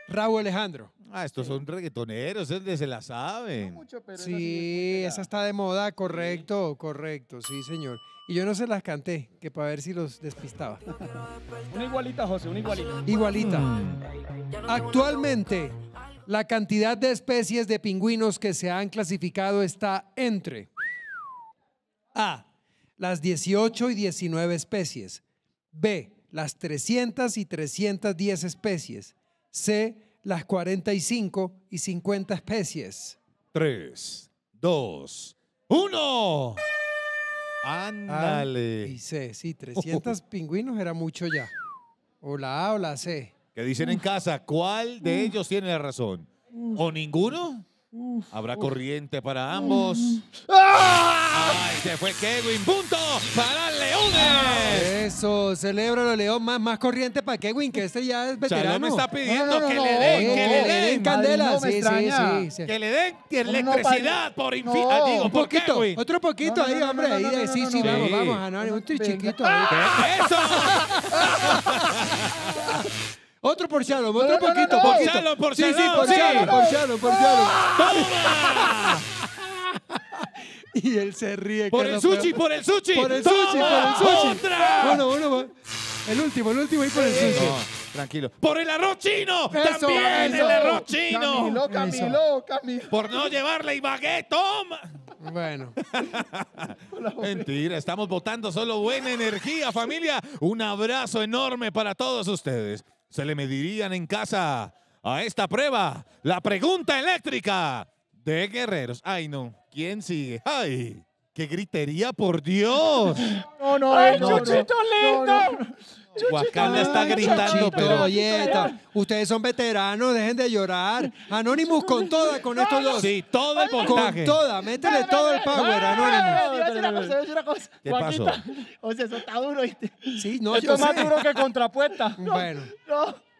Raúl Alejandro. Ah, estos son reggaetoneros, se la saben. sí, esa, está de moda, correcto, correcto, sí, señor. Y yo no se las canté, que para ver si los despistaba. una igualita, José, una igualita. Igualita. Actualmente, la cantidad de especies de pingüinos que se han clasificado está entre A, las 18 y 19 especies. B, las 300 y 310 especies. C, las 45 y 50 especies. 3, 2, 1. Ándale. Ah, y sí, 300 pingüinos era mucho ya. O la A o la C. Que dicen en casa, ¿cuál de mm. ellos tiene la razón? ¿O ninguno? Habrá corriente para ambos. ¡Ah! Ay, se fue Kevin. Punto para Leones. Eso, celebra lo León. Más, más corriente para Kevin, que este ya es veterano. Chalón está pidiendo que le den, que le den. Candela. Sí, sí, sí, que le den electricidad por infinito. Ah, digo, poquito, Otro poquito ahí, hombre. sí, sí, vamos, vamos. A un trichiquito. ¡Eso! Otro por Shalom, otro poquito, poquito. por sí, sí, por sí. por Shalom, por Shalom. y él se ríe. Por el sushi, por el sushi. Por el sushi, por el sushi. ¡Otra! Bueno, bueno. el último, el último y por el sushi. Tranquilo. Por el arroz chino. también el arroz chino. Camilo, Camilo, Camilo. Por no llevarle y bagué! toma. Bueno. Mentira, estamos votando solo buena energía, familia. Un abrazo enorme para todos ustedes se le medirían en casa a esta prueba la pregunta eléctrica de guerreros. Ay, no. ¿Quién sigue? ¡Ay! ¡Qué gritería, por Dios! No, no, ¡Ay, Chuchito lindo! Wakanda ah, está gritando, pero. ustedes son veteranos, dejen de llorar. Anonymous con toda, con estos dos. Sí, todo el Con toda, métele todo el power, Anonymous. Yo a una cosa, una cosa. ¿Qué pasó? O sea, eso está duro, ¿viste? Sí, no, Esto es más duro que contrapuesta. Bueno,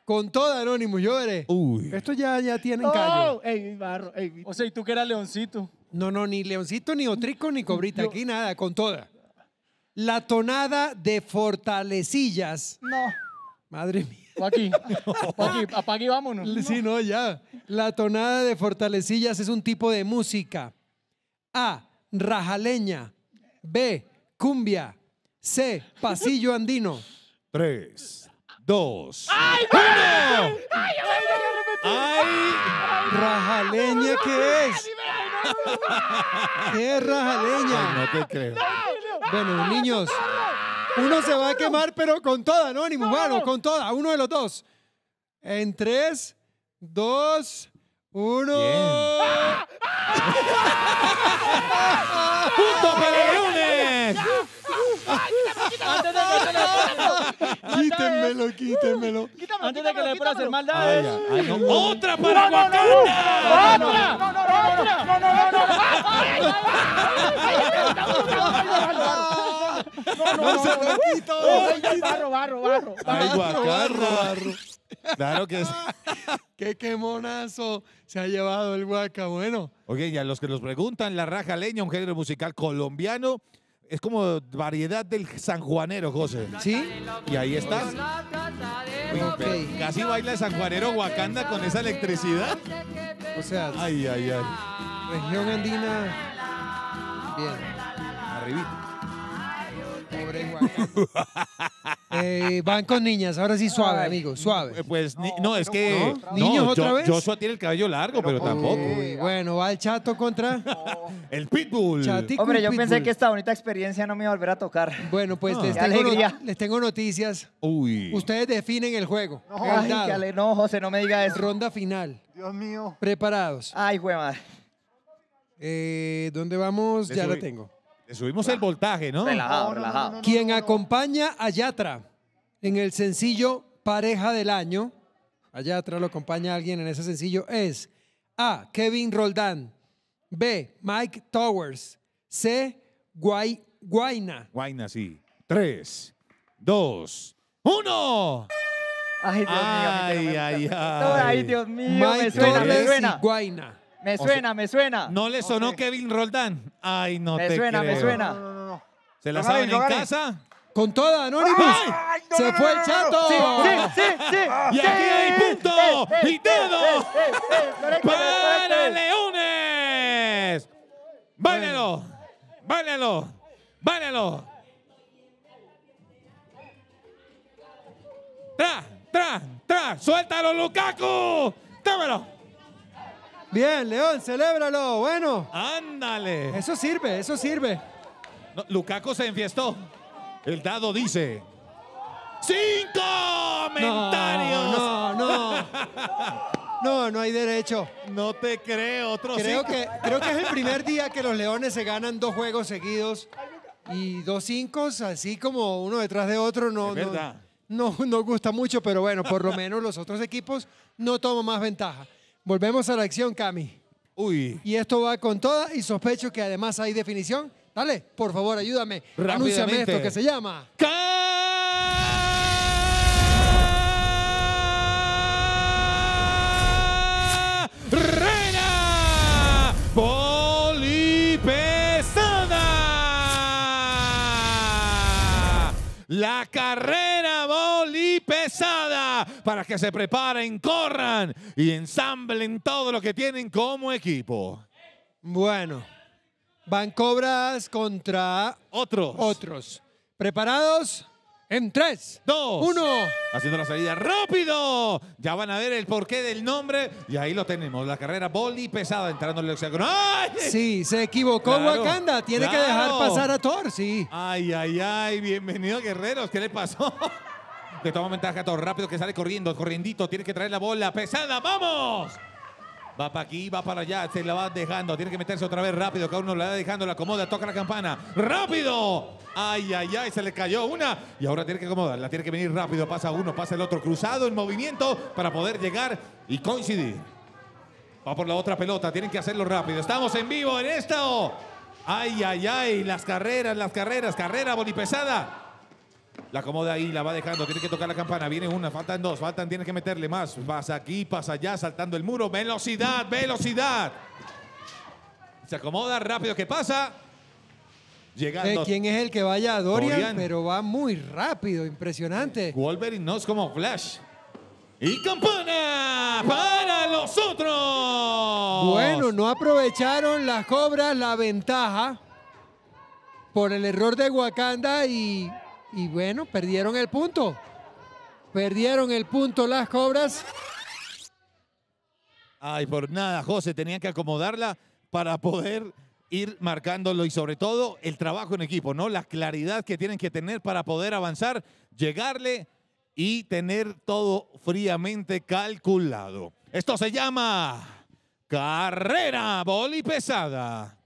con toda, Anonymous, lloré. Uy. Esto ya, ya tienen callo. Ey, barro, O sea, y tú que eras leoncito. No, no, ni Leoncito, ni Otrico, ni Cobrita, aquí nada, con toda la tonada de fortalecillas. No. Madre mía. Aquí, aquí, apague y vámonos. Sí, no, ya. La tonada de fortalecillas es un tipo de música. A, rajaleña. B, cumbia. C, pasillo andino. Tres, dos, ¡Ay, ¡Ay, ay, rajaleña qué es? ¿Qué rajaleña? no te creo. Bueno, niños, uno se va a quemar, pero con toda, ¿no? Ni bueno, con toda, uno de los dos. En tres, dos, uno. ¡Punto para lunes! Quítenmelo, quítenmelo. Antes de que le pueda hacer maldad. ¡Otra para Wakanda! ¡Otra! ¡No, no, no! ¡No, no no no no, no, oh, barro, barro, barro. Ay, guacarro, Claro que es. ¡Qué monazo se ha llevado el guaca Bueno. Oye, ya y a los que nos preguntan, La Raja Leña, un género musical colombiano, es como variedad del sanjuanero, José. ¿Sí? Y ahí estás. Okay. Casi baila el sanjuanero Guacanda con esa electricidad. O sea, ay, ay, ay. región andina. Bien. Arribita pobre eh, van con niñas, ahora sí suave, amigo, suave. Eh, pues no, es que. ¿Niños otra vez? tiene el cabello largo, pero, tampoco. bueno, va el chato contra. el Pitbull. Hombre, yo pensé que esta bonita experiencia no me iba a volver a tocar. Bueno, pues les, tengo les, tengo noticias. Uy. Ustedes definen el juego. No, no, José, no me diga eso. Ronda final. Dios mío. Preparados. Ay, huevada. Eh, ¿Dónde vamos? ya la tengo subimos el voltaje, ¿no? Relajado, relajado. Quien acompaña a Yatra en el sencillo Pareja del Año, a Yatra lo acompaña alguien en ese sencillo, es A. Kevin Roldán, B. Mike Towers, C. Guay, Guaina. sí. Tres, dos, uno. Ay, Dios mío. Ay, ay, ay. Ay, Dios mío. Mike me suena, me Towers y suena. Guaina. Me suena, me suena. ¿No le sonó Kevin Roldán? Ay, no te suena, Me suena, me suena. ¿Se la saben en casa? Con toda, Anonymous. no, ¡Se fue el chato! Sí, sí, sí, ah. Y aquí hay punto y todo! para Leones. ¡Bálelo! Válenlo. ¡Bálelo! Tra, tra, tra. Suéltalo, Lukaku. tómelo. Bien, León, celébralo. Bueno. Ándale. Eso sirve, eso sirve. Lukaku se enfiestó. El dado dice. ¡Cinco comentarios! No, no, no. No, hay derecho. No te creo, otro creo que Creo que es el primer día que los Leones se ganan dos juegos seguidos y dos cinco, así como uno detrás de otro. No, No, no, no gusta mucho, pero bueno, por lo menos los otros equipos no toman más ventaja. Volvemos a la acción, Cami. Uy. Y esto va con toda y sospecho que además hay definición. Dale, por favor, ayúdame. Anúnciame esto que se llama. Reina Polipesada. La carrera para que se preparen, corran y ensamblen todo lo que tienen como equipo. Bueno, van cobras contra otros. Otros. ¿Preparados? En 3, 2, 1. Haciendo la salida rápido. Ya van a ver el porqué del nombre. Y ahí lo tenemos. La carrera boli pesada entrando en el Sí, se equivocó Wakanda. Tiene que dejar pasar a Thor, sí. Ay, ay, ay. Bienvenido, guerreros. ¿Qué le pasó? que toma ventaja todo rápido que sale corriendo, corriendito, tiene que traer la bola, pesada, vamos. Va para aquí, va para allá, se la va dejando, tiene que meterse otra vez rápido, cada uno la va dejando, la acomoda, toca la campana, rápido. Ay, ay, ay, se le cayó una y ahora tiene que la tiene que venir rápido, pasa uno, pasa el otro, cruzado en movimiento para poder llegar y coincidir. Va por la otra pelota, tienen que hacerlo rápido. Estamos en vivo en esto. Ay, ay, ay, las carreras, las carreras, carrera bolipesada. La acomoda ahí, la va dejando, tiene que tocar la campana. Viene una, faltan dos, faltan, tienes que meterle más. Pasa aquí, pasa allá, saltando el muro. Velocidad, velocidad. Se acomoda rápido, ¿qué pasa? Llegando. Eh, ¿Quién es el que vaya a Dorian. Pero va muy rápido, impresionante. Wolverine no es como Flash. Y campana para los otros. Bueno, no aprovecharon las cobras la ventaja por el error de Wakanda y y bueno, perdieron el punto. Perdieron el punto las cobras. Ay, por nada, José, tenían que acomodarla para poder ir marcándolo y sobre todo el trabajo en equipo, ¿no? La claridad que tienen que tener para poder avanzar, llegarle y tener todo fríamente calculado. Esto se llama carrera boli pesada.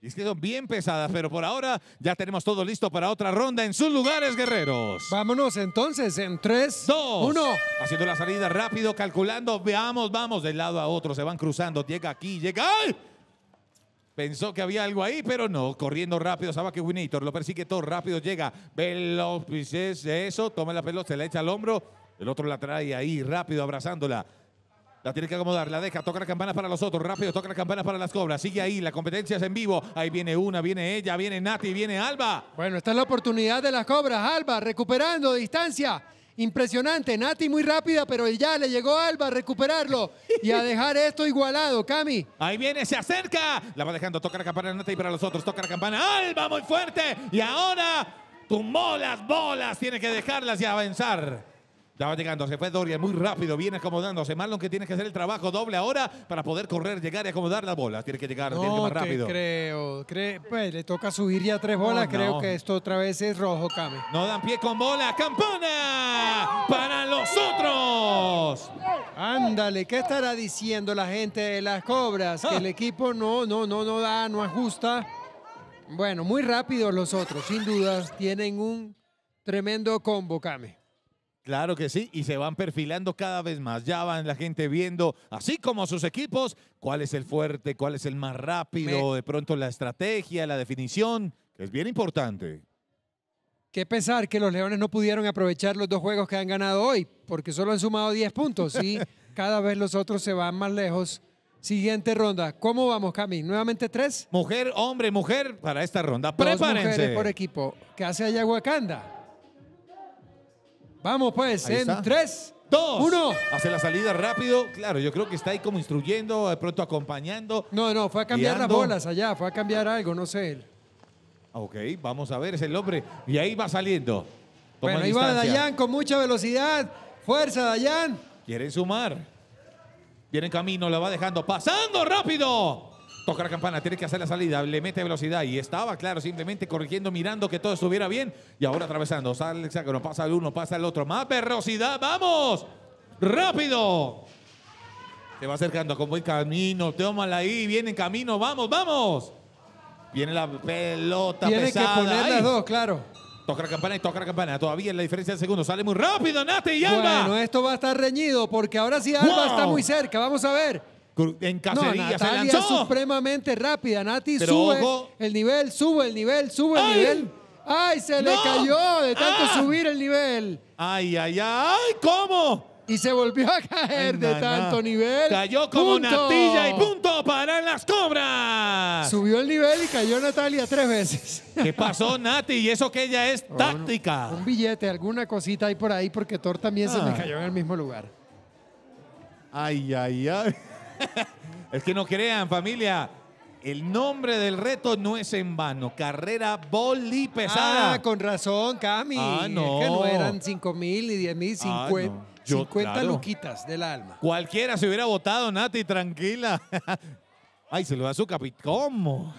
Y es que son bien pesadas, pero por ahora ya tenemos todo listo para otra ronda en sus lugares, guerreros. Vámonos entonces en 3, 2, 1. Haciendo la salida rápido, calculando. Veamos, vamos, de lado a otro. Se van cruzando. Llega aquí, llega. Pensó que había algo ahí, pero no. Corriendo rápido, sabe que Winator lo persigue todo rápido. Llega, veloz, eso, toma la pelota, se la echa al hombro. El otro la trae ahí, rápido, abrazándola. La tiene que acomodar, la deja, toca la campana para los otros, rápido, toca la campana para las cobras. Sigue ahí, la competencia es en vivo. Ahí viene una, viene ella, viene Nati, viene Alba. Bueno, esta es la oportunidad de las cobras. Alba recuperando distancia. Impresionante, Nati muy rápida, pero ya le llegó Alba a recuperarlo y a dejar esto igualado, Cami. Ahí viene, se acerca, la va dejando, toca la campana Nati para los otros, toca la campana Alba muy fuerte y ahora tumbó las bolas, tiene que dejarlas y avanzar. Estaba llegando, se fue Doria muy rápido, viene acomodándose. Marlon que tiene que hacer el trabajo doble ahora para poder correr, llegar y acomodar las bolas. Tiene que llegar, más rápido. creo, pues, le toca subir ya tres bolas. creo que esto otra vez es rojo, Came. No dan pie con bola, campana para los otros. Ándale, ¿qué estará diciendo la gente de las cobras? Que el ah. equipo no, no, no, no da, no ajusta. Bueno, muy rápido los otros, sin dudas, tienen un tremendo combo, Kame. Claro que sí, y se van perfilando cada vez más. Ya van la gente viendo, así como sus equipos, cuál es el fuerte, cuál es el más rápido, de pronto la estrategia, la definición, que es bien importante. Qué pesar que los Leones no pudieron aprovechar los dos juegos que han ganado hoy, porque solo han sumado 10 puntos y cada vez los otros se van más lejos. Siguiente ronda. ¿Cómo vamos, Cami? ¿Nuevamente tres? Mujer, hombre, mujer para esta ronda. Prepárense. por equipo. ¿Qué hace Wakanda? Vamos pues, en 3, 2, 1 Hace la salida rápido. Claro, yo creo que está ahí como instruyendo, de pronto acompañando. No, no, fue a cambiar las bolas allá, fue a cambiar algo, no sé él. Ok, vamos a ver, es el hombre. Y ahí va saliendo. bueno, ahí va Dayan con mucha velocidad. Fuerza, Dayan. Quieren sumar. Viene camino, la va dejando. Pasando rápido. Toca la campana, tiene que hacer la salida, le mete velocidad y estaba, claro, simplemente corrigiendo, mirando que todo estuviera bien. Y ahora atravesando, sale el no pasa el uno, pasa el otro. Más velocidad, vamos. Rápido. Se va acercando con buen camino, tómala ahí, viene en camino, vamos, vamos. Viene la pelota Tiene que poner las dos, claro. Toca la campana y toca la campana. Todavía la diferencia de segundo. Sale muy rápido, Nate y Alba. Bueno, esto va a estar reñido porque ahora sí Alba está muy cerca. Vamos a ver en cacería. se lanzó. supremamente rápida. Nati sube el nivel, sube el nivel, sube el nivel. ¡Ay, se le cayó de tanto ¡Ah! subir el nivel! ¡Ay, ay, ay! ¿Cómo? Y se volvió a caer de tanto nivel. Cayó como natilla y punto para las cobras. Subió el nivel y cayó Natalia tres veces. ¿Qué pasó, Nati? Y eso que ella es táctica. Un billete, alguna cosita ahí por ahí, porque Thor también se me ah. cayó en el mismo lugar. Ay, ay, ay. es que no crean, familia. El nombre del reto no es en vano. Carrera boli pesada. Ah, con razón, Cami. Ah, no. que no eran cinco mil y diez mil, 50. Ah, del alma. Cualquiera se hubiera votado, Nati, tranquila. Ay, se lo da su capi. ¿Cómo?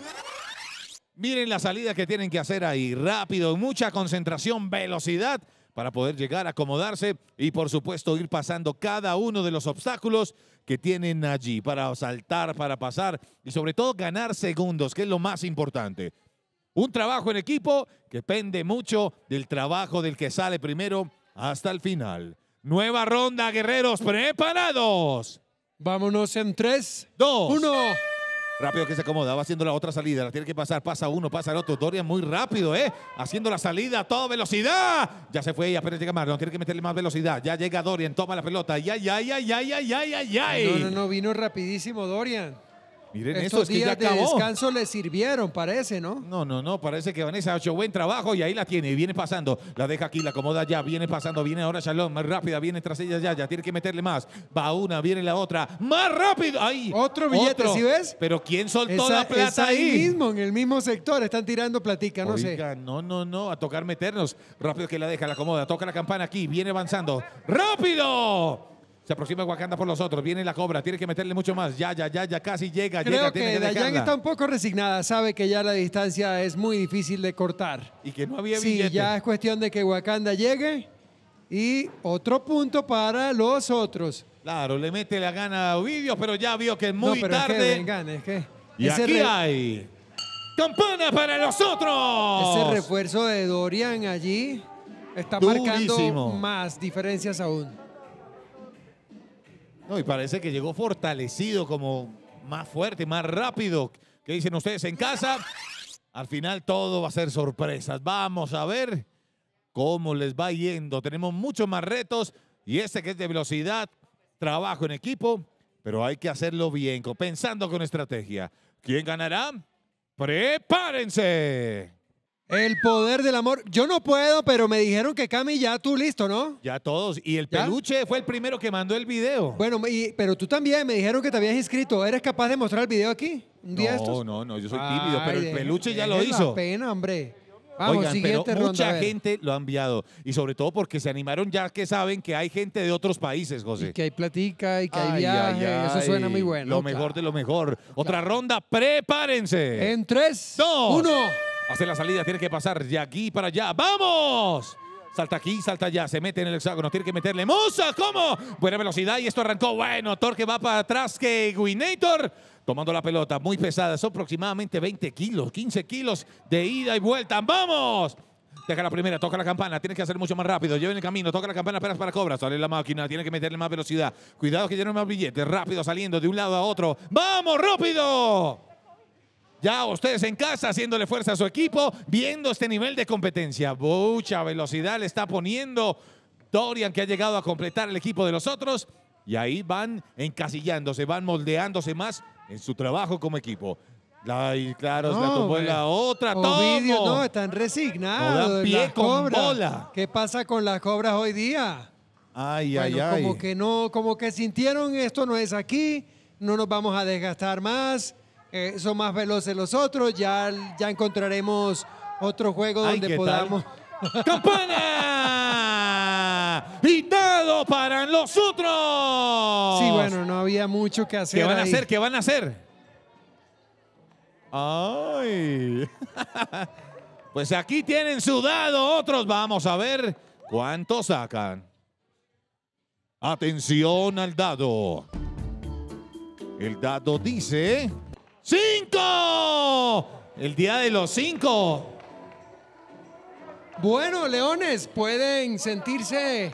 Miren la salida que tienen que hacer ahí. Rápido, mucha concentración, velocidad para poder llegar, a acomodarse y por supuesto ir pasando cada uno de los obstáculos que tienen allí para saltar, para pasar y sobre todo ganar segundos, que es lo más importante. Un trabajo en equipo que depende mucho del trabajo del que sale primero hasta el final. Nueva ronda, guerreros, preparados. Vámonos en tres, dos, uno. Rápido que se acomoda, va haciendo la otra salida, la tiene que pasar, pasa uno, pasa el otro. Dorian muy rápido, ¿eh? Haciendo la salida a toda velocidad. Ya se fue ella, apenas llega Marlon, tiene que meterle más velocidad. Ya llega Dorian, toma la pelota. Ya, ya, ya, ya, ya, ya, ya, ya. No, no, no, vino rapidísimo Dorian. Miren Estos eso, es días que de descanso le sirvieron, parece, ¿no? No, no, no, parece que Vanessa ha hecho buen trabajo y ahí la tiene, viene pasando, la deja aquí, la acomoda ya, viene pasando, viene ahora Shalom, más rápida, viene tras ella ya, ya tiene que meterle más, va una, viene la otra, más rápido, ahí. Otro billete, ¿sí ves? Pero ¿quién soltó la plata ahí? mismo, en el mismo sector, están tirando platica, no sé. No, no, no, a tocar meternos, rápido que la deja, la acomoda, toca la campana aquí, viene avanzando, rápido. Se aproxima Wakanda por los otros. Viene la cobra. Tiene que meterle mucho más. Ya, ya, ya, ya casi llega. Creo que, Dayan está un poco resignada. Sabe que ya la distancia es muy difícil de cortar. Y que no había billete. Sí, ya es cuestión de que Wakanda llegue. Y otro punto para los otros. Claro, le mete la gana a Ovidio, pero ya vio que es muy tarde. y aquí hay campana para los otros. Ese refuerzo de Dorian allí está marcando más diferencias aún. No, y parece que llegó fortalecido, como más fuerte, más rápido. ¿Qué dicen ustedes en casa? Al final todo va a ser sorpresas. Vamos a ver cómo les va yendo. Tenemos muchos más retos y este que es de velocidad, trabajo en equipo, pero hay que hacerlo bien, pensando con estrategia. ¿Quién ganará? ¡Prepárense! El poder del amor. Yo no puedo, pero me dijeron que Cami, ya tú listo, ¿no? Ya todos. Y el peluche fue el primero que mandó el video. Bueno, pero tú también me dijeron que te habías inscrito. ¿Eres capaz de mostrar el video aquí? no, no, no, yo soy tímido, pero el peluche ya lo hizo. ¡Qué pena, hombre. Vamos, Oigan, siguiente ronda, mucha gente lo ha enviado y sobre todo porque se animaron ya que saben que hay gente de otros países, José. que hay platica y que hay viaje, eso suena muy bueno. Lo mejor de lo mejor. Otra ronda, prepárense. En tres, dos, uno. Hace la salida, tiene que pasar de aquí para allá. ¡Vamos! Salta aquí, salta allá, se mete en el hexágono, tiene que meterle. ¡Musa! ¿Cómo? Buena velocidad y esto arrancó. Bueno, Torque va para atrás que Guinator tomando la pelota, muy pesada. Son aproximadamente 20 kilos, 15 kilos de ida y vuelta. ¡Vamos! Deja la primera, toca la campana, Tiene que hacer mucho más rápido. Lleva en el camino, toca la campana, apenas para cobra. Sale la máquina, tiene que meterle más velocidad. Cuidado que tiene más billetes, rápido saliendo de un lado a otro. ¡Vamos, rápido! Ya ustedes en casa haciéndole fuerza a su equipo, viendo este nivel de competencia. Mucha velocidad le está poniendo Dorian que ha llegado a completar el equipo de los otros. Y ahí van encasillándose, van moldeándose más en su trabajo como equipo. Ay, claro, la tomó la otra. Ovidio, no, están resignados. ¿Qué pasa con las cobras hoy día? Ay, ay, ay. Como que no, como que sintieron esto no es aquí, no nos vamos a desgastar más. Eh, son más veloces los otros. Ya, ya encontraremos otro juego donde podamos. ¡Campana! ¡Y dado para los otros! Sí, bueno, no había mucho que hacer. ¿Qué van a hacer? ¿Qué van a hacer? ¡Ay! pues aquí tienen su dado otros. Vamos a ver cuánto sacan. Atención al dado. El dado dice ¡Cinco! El día de los cinco. Bueno, leones, pueden sentirse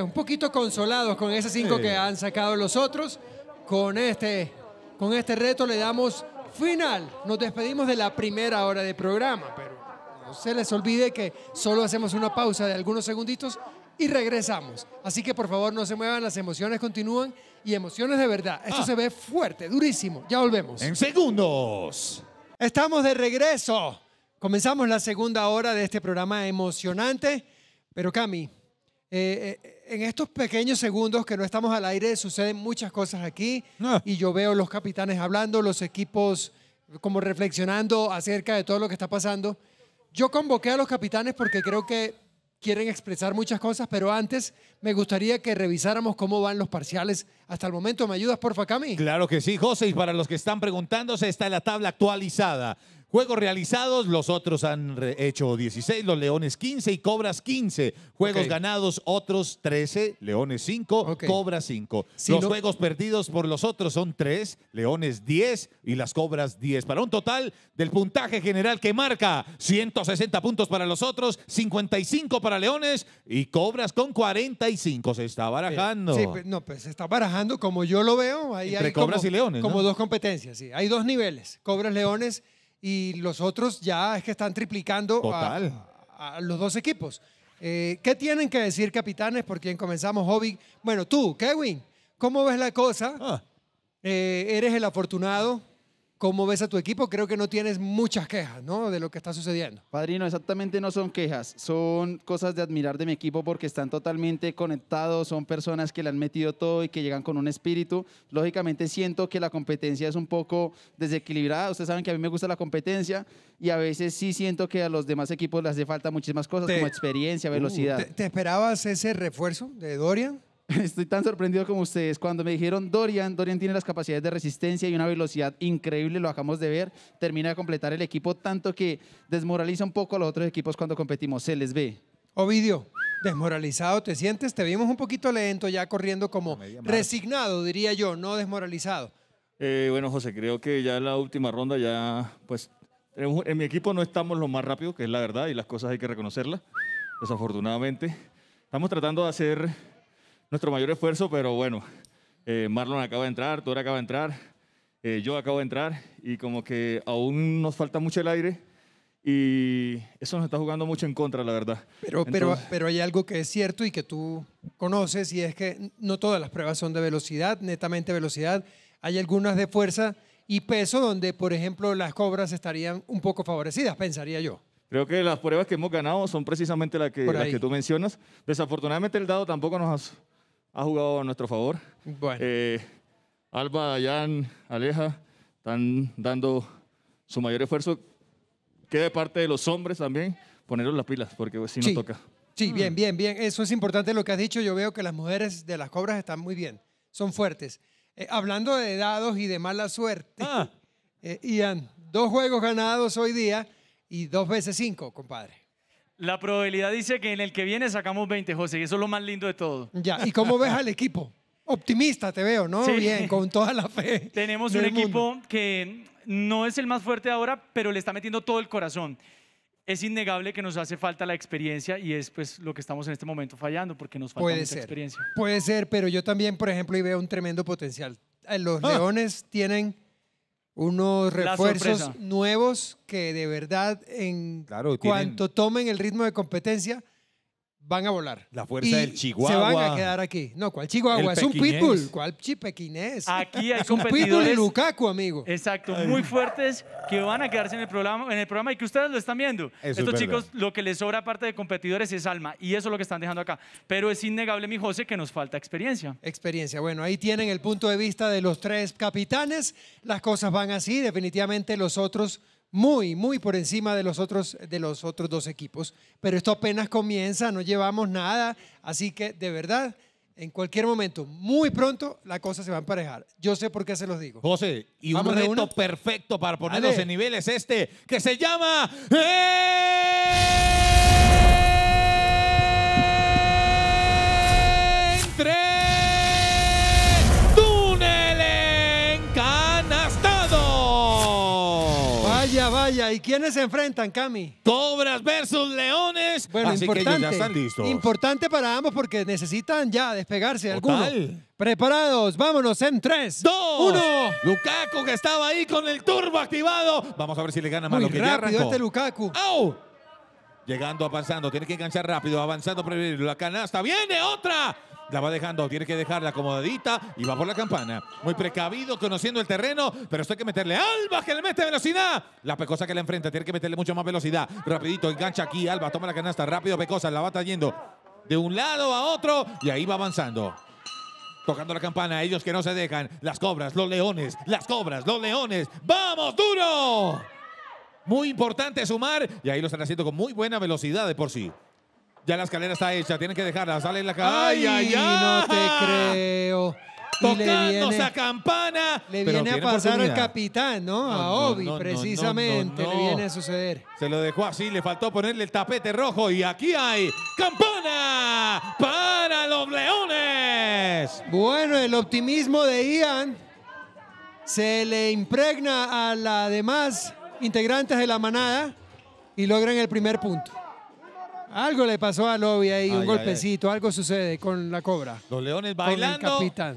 un poquito consolados con esas cinco que han sacado los otros. Con este, con este reto le damos final. Nos despedimos de la primera hora de programa, pero no se les olvide que solo hacemos una pausa de algunos segunditos y regresamos. Así que por favor no se muevan, las emociones continúan y emociones de verdad. Esto ah. se ve fuerte, durísimo. Ya volvemos. En segundos. Estamos de regreso. Comenzamos la segunda hora de este programa emocionante. Pero Cami, eh, eh, en estos pequeños segundos que no estamos al aire suceden muchas cosas aquí. Ah. Y yo veo los capitanes hablando, los equipos como reflexionando acerca de todo lo que está pasando. Yo convoqué a los capitanes porque creo que quieren expresar muchas cosas, pero antes me gustaría que revisáramos cómo van los parciales hasta el momento. ¿Me ayudas, porfa, Cami? Claro que sí, José. Y para los que están preguntándose, está la tabla actualizada. Juegos realizados, los otros han hecho 16, los Leones 15 y Cobras 15. Juegos ganados, otros 13, Leones 5, Cobras 5. los juegos perdidos por los otros son 3, Leones 10 y las Cobras 10. Para un total del puntaje general que marca 160 puntos para los otros, 55 para Leones y Cobras con 45. Se está barajando. Sí, pues, no, pues se está barajando como yo lo veo. Entre Cobras y Leones. Como dos competencias, sí. Hay dos niveles. Cobras, Leones y los otros ya es que están triplicando a, los dos equipos. Eh, ¿Qué tienen que decir, capitanes, por quien comenzamos, Hobby? Bueno, tú, Kevin, ¿cómo ves la cosa? Ah. Eh, eres el afortunado cómo ves a tu equipo, creo que no tienes muchas quejas, ¿no? De lo que está sucediendo. Padrino, exactamente no son quejas, son cosas de admirar de mi equipo porque están totalmente conectados, son personas que le han metido todo y que llegan con un espíritu. Lógicamente siento que la competencia es un poco desequilibrada, ustedes saben que a mí me gusta la competencia y a veces sí siento que a los demás equipos les hace falta muchísimas cosas como experiencia, uh, velocidad. ¿Te esperabas ese refuerzo de Dorian? Estoy tan sorprendido como ustedes. Cuando me dijeron Dorian, Dorian tiene las capacidades de resistencia y una velocidad increíble, lo acabamos de ver. Termina de completar el equipo, tanto que desmoraliza un poco a los otros equipos cuando competimos. Se les ve. Ovidio, desmoralizado te sientes. Te vimos un poquito lento, ya corriendo como resignado, diría yo, no desmoralizado. Eh, bueno, José, creo que ya en la última ronda ya, pues, en mi equipo no estamos lo más rápido, que es la verdad, y las cosas hay que reconocerlas, desafortunadamente. Estamos tratando de hacer nuestro mayor esfuerzo, pero bueno, eh, Marlon acaba de entrar, Tora acaba de entrar, eh, yo acabo de entrar y como que aún nos falta mucho el aire y eso nos está jugando mucho en contra, la verdad. Pero, pero, pero hay algo que es cierto y que tú conoces y es que no todas las pruebas son de velocidad, netamente velocidad, hay algunas de fuerza y peso donde, por ejemplo, las cobras estarían un poco favorecidas, pensaría yo. Creo que las pruebas que hemos ganado son precisamente las que, que tú mencionas. Desafortunadamente el dado tampoco nos, ha ha jugado a nuestro favor. Eh, Alba, Jan, Aleja están dando su mayor esfuerzo. Que de parte de los hombres también poneros las pilas, porque si pues, sí. toca. Sí, mm. bien, bien, bien. Eso es importante lo que has dicho. Yo veo que las mujeres de las cobras están muy bien, son fuertes. Eh, hablando de dados y de mala suerte, ah. eh, Ian, dos juegos ganados hoy día y dos veces cinco, compadre. La probabilidad dice que en el que viene sacamos 20, José, y eso es lo más lindo de todo. Ya, ¿y cómo ves al equipo? Optimista te veo, ¿no? Sí. Bien, con toda la fe. Tenemos un equipo que no es el más fuerte ahora, pero le está metiendo todo el corazón. Es innegable que nos hace falta la experiencia y es pues lo que estamos en este momento fallando porque nos falta Puede experiencia. Puede ser, pero yo también, por ejemplo, y veo un tremendo potencial. Eh, los ah. Leones tienen unos refuerzos nuevos que de verdad en cuanto tomen el ritmo de competencia van a volar. La fuerza del Chihuahua. Se van a quedar aquí. No, ¿cuál Chihuahua? es un pitbull. ¿Cuál chipequinés? Aquí hay es Un pitbull y Lukaku, amigo. Exacto, muy fuertes que van a quedarse en el programa, en el programa y que ustedes lo están viendo. Estos chicos, lo que les sobra aparte de competidores es alma y eso es lo que están dejando acá. Pero es innegable, mi José, que nos falta experiencia. Experiencia. Bueno, ahí tienen el punto de vista de los tres capitanes. Las cosas van así. Definitivamente los otros muy, muy por encima de los, otros, de los otros dos equipos. Pero esto apenas comienza, no llevamos nada, así que de verdad, en cualquier momento, muy pronto, la cosa se va a emparejar. Yo sé por qué se los digo. José, y un reto perfecto para ponernos en niveles este, que se llama... ¡Eh! ¿y quiénes se enfrentan, Cami? Cobras versus Leones. Bueno, importante, Importante para ambos porque necesitan ya despegarse de alguno. Preparados, vámonos en 3, 2, 1. Lukaku que estaba ahí con el turbo activado. Vamos a ver si le gana más lo que rápido este Lukaku. ¡Au! Llegando, avanzando, tiene que enganchar rápido, avanzando, la canasta, viene otra. La va dejando, tiene que dejarla acomodadita y va por la campana. Muy precavido, conociendo el terreno, pero esto hay que meterle. Alba que le mete velocidad. La pecosa que la enfrenta, tiene que meterle mucho más velocidad. Rapidito, engancha aquí, Alba, toma la canasta, rápido, pecosa, la va trayendo de un lado a otro y ahí va avanzando tocando la campana, ellos que no se dejan, las cobras, los leones, las cobras, los leones, vamos duro. Muy importante sumar y ahí lo están haciendo con muy buena velocidad de por sí. Ya la escalera está hecha, tienen que dejarla. Sale la ¡Ay, No te creo. Tocando esa campana. Le viene a pasar al capitán, ¿no? a Obi, precisamente. Le viene a suceder. Se lo dejó así, le faltó ponerle el tapete rojo. Y aquí hay campana para los leones. Bueno, el optimismo de Ian se le impregna a las demás integrantes de la manada y logran el primer punto. Algo le pasó a Lobby ahí, un golpecito, algo sucede con la cobra. Los leones bailando. capitán.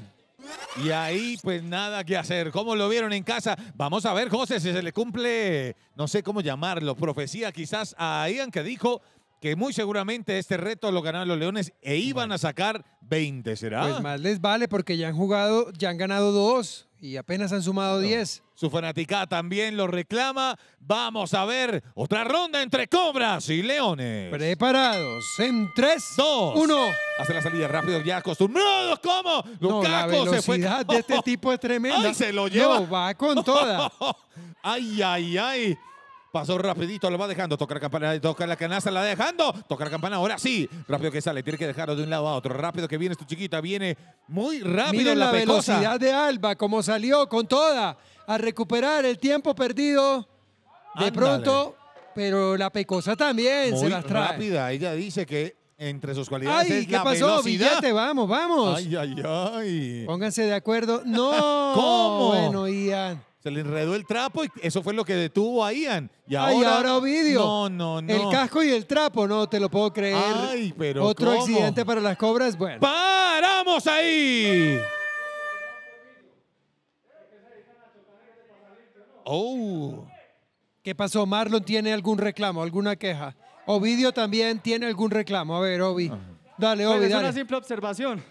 Y ahí, pues nada que hacer. ¿Cómo lo vieron en casa? Vamos a ver, José, si se le cumple, no sé cómo llamarlo, profecía quizás a Ian que dijo que muy seguramente este reto lo ganaron los Leones e iban a sacar 20, ¿será? Pues más les vale porque ya han jugado, ya han ganado dos y apenas han sumado 10. Su fanática también lo reclama. Vamos a ver otra ronda entre Cobras y Leones. Preparados en 3, 2, 1. Hace la salida rápido ya acostumbrados. ¿Cómo? Lukaku la velocidad de este tipo es tremenda. se lo lleva. No, va con toda. ay, ay, ay. Pasó rapidito, lo va dejando. tocar la campana, toca la canasta, la dejando. Toca la campana, ahora sí. Rápido que sale, tiene que dejarlo de un lado a otro. Rápido que viene tu chiquita, viene muy rápido. Miren la, velocidad de Alba, como salió con toda a recuperar el tiempo perdido. De pronto, pero la pecosa también se las trae. rápida, ella dice que entre sus cualidades es ¿qué la pasó? Velocidad. vamos, vamos. Ay, ay, ay. Pónganse de acuerdo. No. ¿Cómo? Bueno, Ian. Se le enredó el trapo y eso fue lo que detuvo a Ian. Y ahora, Ovidio. No, no, no. El casco y el trapo, no te lo puedo creer. Ay, pero Otro accidente para las cobras, bueno. ¡Paramos ahí! Oh. ¿Qué pasó? Marlon tiene algún reclamo, alguna queja. Ovidio también tiene algún reclamo. A ver, Ovi. Dale, pues Ovi, Es una simple observación.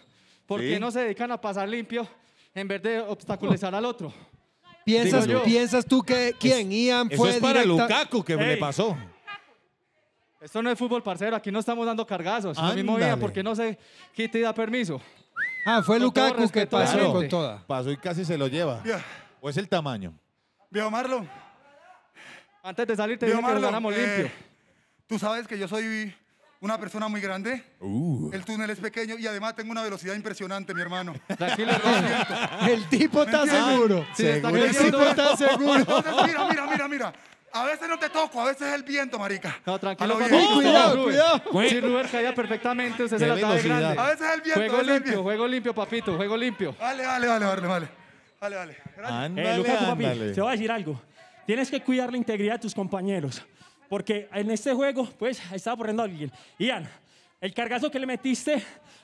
¿Por qué no se dedican a pasar limpio en vez de obstaculizar al otro? ¿Piensas, ¿Piensas tú que quién? Ian fue eso es para Lukaku que me le pasó. Esto no es fútbol, parcero. Aquí no estamos dando cargazos. porque no sé quita y da permiso. Ah, fue Lukaku que pasó Pasó y casi se lo lleva. ¿O es el tamaño? ¿Vio, Marlon. Antes de salir te dije que eh, limpio. Tú sabes que yo soy una persona muy grande. Uh. El túnel es pequeño y además tengo una velocidad impresionante, mi hermano. Tranquilo, El tipo está seguro. Ah, sí, está el tipo está seguro. mira, mira, mira, A veces no te toco, a veces es el viento, marica. No, tranquilo. Papi, cuidado, cuidado. Si Ruber caía perfectamente, usted se la grande. A veces es el viento. Juego limpio, juego limpio, papito, juego limpio. Vale, vale, vale, vale, vale. Vale, vale. Eh, te voy a decir algo. Tienes que cuidar la integridad de tus compañeros. Porque en este juego, pues, estaba corriendo a alguien. Ian, el cargazo que le metiste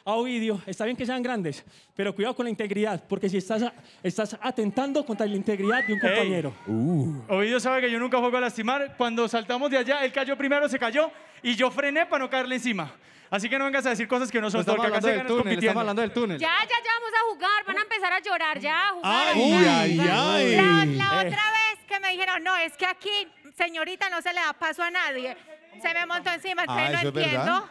a Ovidio, está bien que sean grandes, pero cuidado con la integridad, porque si estás, estás atentando contra la integridad de un compañero. Uh. Ovidio sabe que yo nunca juego a lastimar. Cuando saltamos de allá, él cayó primero, se cayó, y yo frené para no caerle encima. Así que no vengas a decir cosas que no son, porque acá Estamos hablando del túnel. Ya, ya, ya vamos a jugar, van a empezar a llorar, ya, a jugar. Ay, ay, ay. La, otra vez que me dijeron, no, es que aquí Señorita, no se le da paso a nadie. Se me montó encima, que ah, no entiendo.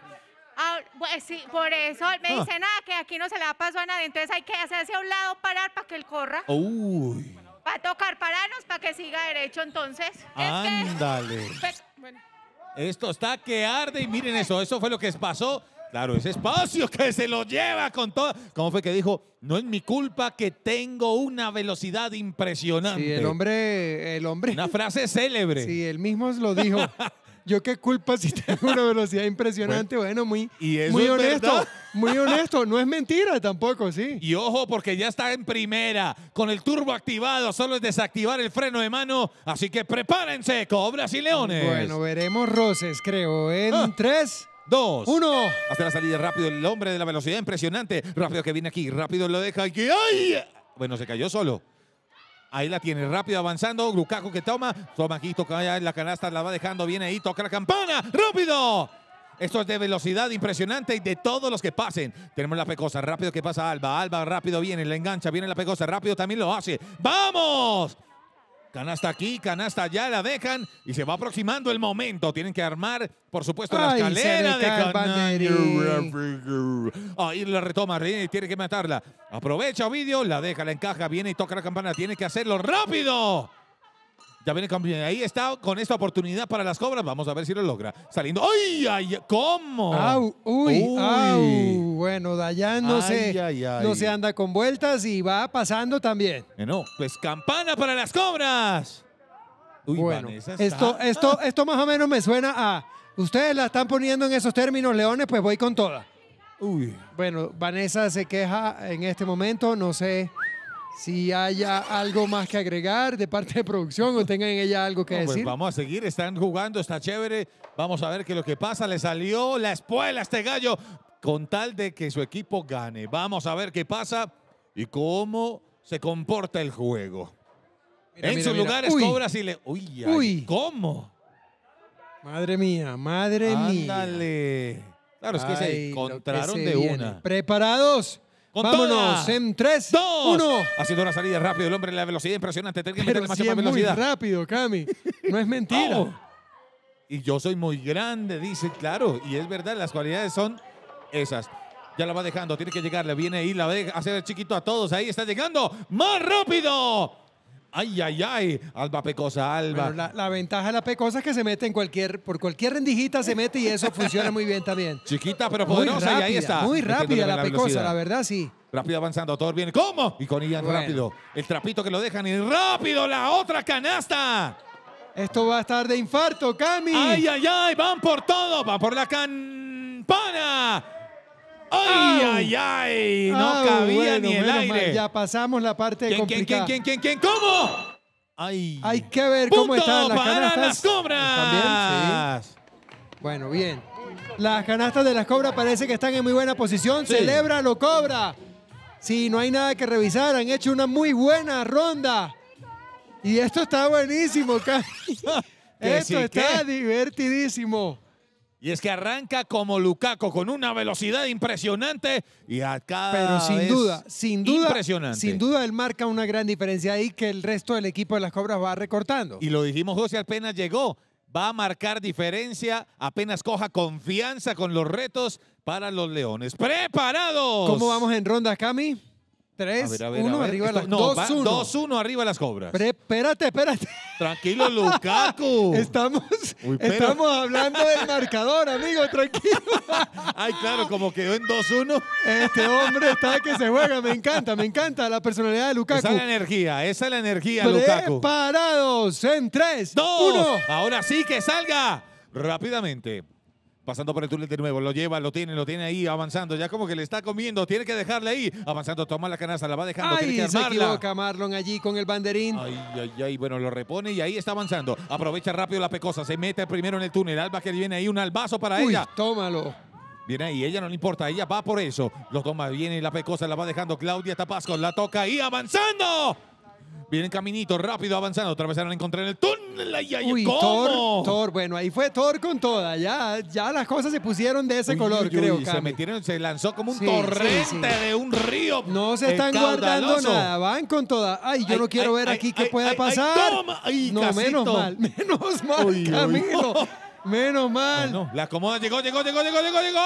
Ah, pues por eso me ah. dice nada, que aquí no se le da paso a nadie. Entonces hay que hacerse a un lado, parar para que él corra. Uy, Va a tocar pararnos para que siga derecho entonces. ándale. Esto está que arde y miren eso, eso fue lo que pasó Claro, ese espacio que se lo lleva con todo. ¿Cómo fue que dijo? No es mi culpa que tengo una velocidad impresionante. Sí, el hombre, el hombre. Una frase célebre. Sí, él mismo lo dijo. Yo qué culpa si tengo una velocidad impresionante. Bueno, muy, ¿Y muy honesto, muy honesto. No es mentira tampoco, sí. Y ojo, porque ya está en primera, con el turbo activado. Solo es desactivar el freno de mano. Así que prepárense, cobras y leones. Bueno, veremos roces, creo, en ah. tres dos, uno. Hasta la salida rápido el hombre de la velocidad impresionante. Rápido que viene aquí, rápido lo deja aquí. ¡Ay! Bueno, se cayó solo. Ahí la tiene, rápido avanzando. Grucajo que toma. Toma aquí, toca allá en la canasta, la va dejando. Viene ahí, toca la campana. ¡Rápido! Esto es de velocidad impresionante y de todos los que pasen. Tenemos la pecosa, rápido que pasa Alba. Alba rápido viene, la engancha, viene la pecosa, rápido también lo hace. ¡Vamos! Canasta aquí, canasta allá, la dejan y se va aproximando el momento. Tienen que armar, por supuesto, la escalera de Ahí la retoma, tiene que matarla. Aprovecha Ovidio, la deja, la encaja, viene y toca la campana. Tiene que hacerlo rápido. Ya viene campeón. Ahí está con esta oportunidad para las cobras. Vamos a ver si lo logra. Saliendo. ¡Ay, ay! ¿Cómo? ¡Au! ¡Uy! uy. au Bueno, Dayan no, se, anda con vueltas y va pasando también. Bueno, pues campana para las cobras. bueno, esto, esto, esto más o menos me suena a. Ustedes la están poniendo en esos términos, leones, pues voy con toda. Uy. Bueno, Vanessa se queja en este momento, no sé si haya algo más que agregar de parte de producción o tengan ella algo que pues decir. Pues vamos a seguir, están jugando, está chévere. Vamos a ver qué lo que pasa. Le salió la espuela a este gallo con tal de que su equipo gane. Vamos a ver qué pasa y cómo se comporta el juego. en sus lugares cobra si le... Uy, ¿cómo? Madre mía, madre mía. Ándale. Claro, es que se encontraron de una. ¿Preparados? Vámonos en 3, 2, 1. sido una salida rápida. el hombre la velocidad impresionante. Tiene que meterle velocidad. muy rápido, Cami. No es mentira. Y yo soy muy grande, dice, claro. Y es verdad, las cualidades son esas. Ya la va dejando, tiene que llegar. Le Viene ahí, la a hacer chiquito a todos. Ahí está llegando. ¡Más rápido! Ay, ay, ay, Alba Pecosa, Alba. la, ventaja de la Pecosa es que se mete en cualquier, por cualquier rendijita se mete y eso funciona muy bien también. Chiquita pero poderosa y ahí está. Muy rápida la, Pecosa, la verdad sí. Rápido avanzando, todo bien. ¿Cómo? Y con ella, rápido. El trapito que lo dejan y rápido la otra canasta. Esto va a estar de infarto, Cami. Ay, ay, ay, van por todo, van por la campana. ¡Ay, ay, ay! No cabía ni el aire. ya pasamos la parte de ¿Quién, complicada. ¿Quién, quién, quién, quién, quién? ¿Cómo? Ay. Hay que ver cómo están las para las cobras! Sí. Bueno, bien. Las canastas de las cobras parece que están en muy buena posición. Celebra lo cobra. Sí, no hay nada que revisar. Han hecho una muy buena ronda. Y esto está buenísimo, Esto está divertidísimo. Y es que arranca como Lukaku con una velocidad impresionante y acá Pero sin duda, sin duda, impresionante. sin duda él marca una gran diferencia ahí que el resto del equipo de las Cobras va recortando. Y lo dijimos José apenas llegó, va a marcar diferencia, apenas coja confianza con los retos para los Leones. Preparados. ¿Cómo vamos en ronda, Cami? 3, 1 arriba Esto, las no, 2-1 arriba las cobras. espérate, espérate. Tranquilo, Lukaku. Estamos, estamos hablando del marcador, amigo, tranquilo. Ay, claro, como quedó en 2-1. Este hombre está que se juega, me encanta, me encanta la personalidad de Lukaku. Esa es la energía, esa es la energía, Lukaku. Preparados en 3, 2, 1. Ahora sí que salga rápidamente pasando por el túnel de nuevo, lo lleva, lo tiene, lo tiene ahí, avanzando, ya como que le está comiendo, tiene que dejarle ahí, avanzando, toma la canasta, la va dejando, ay, tiene Marlon allí con el banderín. Ay, ay, ay, bueno, lo repone y ahí está avanzando, aprovecha rápido la pecosa, se mete primero en el túnel, Alba que viene ahí, un albazo para ella. tómalo. Viene ahí, ella no le importa, ella va por eso. Lo toma, viene la pecosa, la va dejando Claudia Tapasco, la toca ahí, avanzando. Vienen, caminito, rápido, avanzando. Otra vez a encontrar el túnel. Uy, Thor, Thor, bueno, ahí fue Thor con toda. Ya, ya las cosas se pusieron de ese color, creo. se metieron, se lanzó como un torrente de un río. No se eh, están guardando nada, van con toda. Ay, yo no quiero ver aquí qué pueda pasar. no, menos mal, menos mal, Camilo. Menos mal. Las La comoda Llegó, llegó, llegó, llegó, llegó, llegó.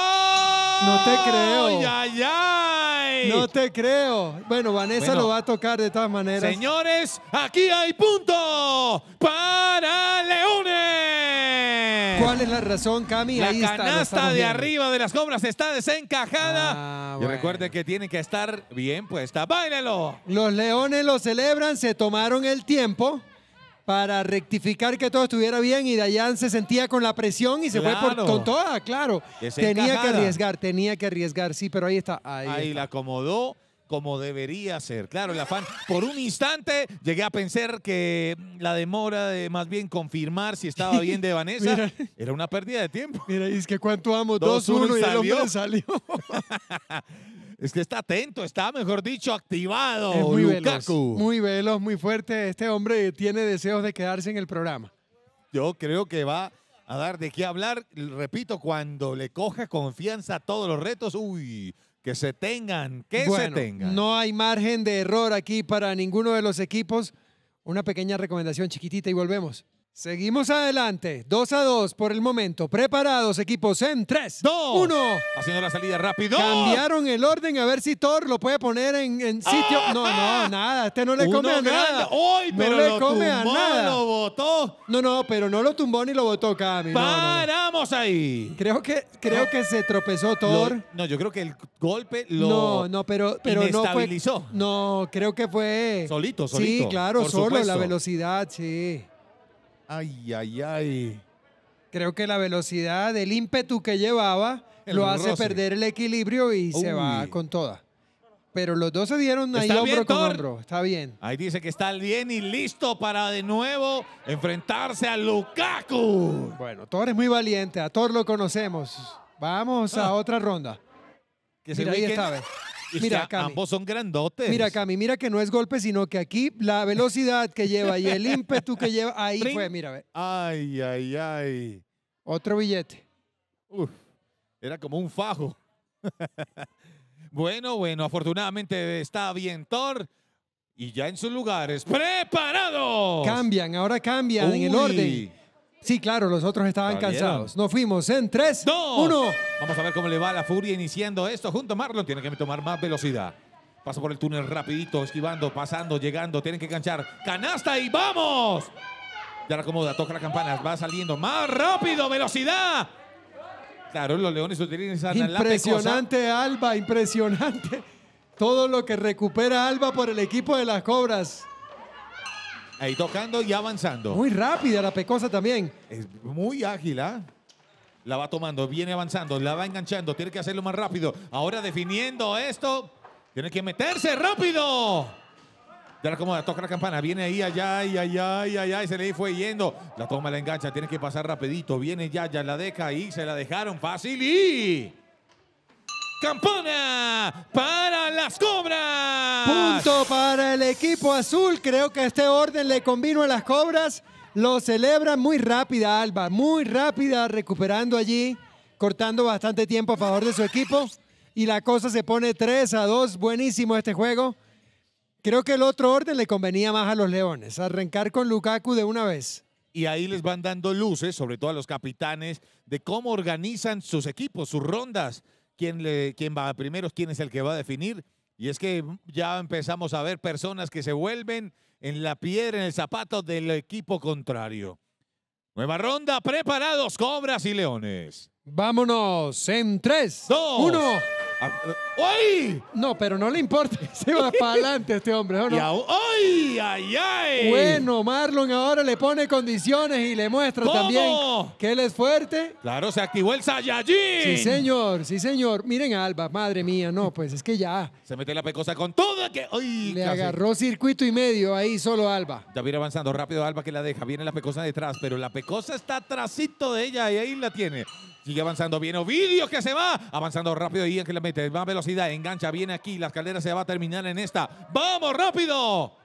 No te creo. ¡Ay, ay, ay! No te creo. Bueno, Vanessa lo va a tocar de todas maneras. Señores, aquí hay punto para Leones. ¿Cuál es la razón, Cami? La canasta de arriba de las cobras está desencajada. Ah, y recuerden que tiene que estar bien puesta. ¡Báilelo! Los Leones lo celebran, se tomaron el tiempo para rectificar que todo estuviera bien y Dayan se sentía con la presión y se fue por, con toda, claro. Tenía que arriesgar, tenía que arriesgar, sí, pero ahí está. Ahí, la acomodó como debería ser. Claro, el afán. Por un instante llegué a pensar que la demora de más bien confirmar si estaba bien de Vanessa era una pérdida de tiempo. Mira, y es que cuánto amo, 2-1 y salió. Es que está atento, está, mejor dicho, activado. Es muy muy veloz, muy fuerte. Este hombre tiene deseos de quedarse en el programa. Yo creo que va a dar de qué hablar. Repito, cuando le coja confianza a todos los retos, uy, que se tengan, que se tengan. No hay margen de error aquí para ninguno de los equipos. Una pequeña recomendación chiquitita y volvemos. Seguimos adelante, 2 a 2 por el momento. Preparados, equipos, en 3, 2, 1. Haciendo la salida rápido. Cambiaron el orden, a ver si Thor lo puede poner en, sitio. Ah. No, no, nada, este no le come a nada. no pero le come a nada. lo botó! No, no, pero no lo tumbó ni lo botó, Cami. ¡Paramos ahí! Creo que, creo que se tropezó Thor. no, yo creo que el golpe lo No, no, pero, pero no fue. No, creo que fue... Solito, solito. Sí, claro, solo, la velocidad, sí. Ay, ay, ay. Creo que la velocidad, el ímpetu que llevaba, lo hace perder el equilibrio y se va con toda. Pero los dos se dieron ahí hombro con hombro. Está bien. Ahí dice que está bien y listo para de nuevo enfrentarse a Lukaku. Bueno, Thor es muy valiente. A Thor lo conocemos. Vamos a ah. otra ronda. Que se Mira, Cami, ambos son grandotes. Mira, Cami, mira que no es golpe, sino que aquí la velocidad que lleva y el ímpetu que lleva, ahí fue, mira, Ay, ay, ay. Otro billete. Uf, era como un fajo. bueno, bueno, afortunadamente está bien Thor. Y ya en sus lugares, preparado. Cambian, ahora cambian en el orden. Sí, claro, los otros estaban cansados. Nos fuimos en 3, 2, 1. Vamos a ver cómo le va a la furia iniciando esto junto a Marlon. Tiene que tomar más velocidad. Paso por el túnel rapidito, esquivando, pasando, llegando. Tienen que canchar. ¡Canasta y vamos! Ya la acomoda, toca la campanas, va saliendo. ¡Más rápido! ¡Velocidad! Claro, los leones utilizan Impresionante, Alba, impresionante. Todo lo que recupera Alba por el equipo de las Cobras. Ahí tocando y avanzando. Muy rápida la pecosa también. Es muy ágil, ¿ah? La va tomando, viene avanzando, la va enganchando, tiene que hacerlo más rápido. Ahora definiendo esto, tiene que meterse rápido. Ya como toca la campana, viene ahí, allá, y allá, y allá, y se le fue yendo. La toma, la engancha, tiene que pasar rapidito, viene ya, ya la deja ahí, se la dejaron fácil y campana para las Cobras. Punto para el equipo azul. Creo que este orden le convino a las Cobras. Lo celebra muy rápida, Alba. Muy rápida, recuperando allí, cortando bastante tiempo a favor de su equipo. Y la cosa se pone 3 a 2. Buenísimo este juego. Creo que el otro orden le convenía más a los Leones. Arrancar con Lukaku de una vez y ahí les van dando luces, sobre todo a los capitanes, de cómo organizan sus equipos, sus rondas, quién, le, quién va primero, quién es el que va a definir. Y es que mm, ya empezamos a ver personas que se vuelven en la piedra, en el zapato del equipo contrario. Nueva ronda, preparados, Cobras y Leones. Vámonos en tres, 2, 1. ¡Ay! No, pero no le importa. Se va para adelante este hombre. ¡Ay, ay, Bueno, Marlon ahora le pone condiciones y le muestra también que él es fuerte. Claro, se activó el Saiyajin. Sí, señor, sí, señor. Miren Alba, madre mía, no, pues es que ya. Se mete la pecosa con todo. Que... Le agarró circuito y medio ahí solo Alba. Ya viene avanzando rápido Alba que la deja. Viene la pecosa detrás, pero la pecosa está atrásito de ella y ahí la tiene. Sigue avanzando. bien. Ovidio que se va. Avanzando rápido. y que le mete. Más velocidad. Engancha. Viene aquí. La escalera se va a terminar en esta. ¡Vamos, rápido!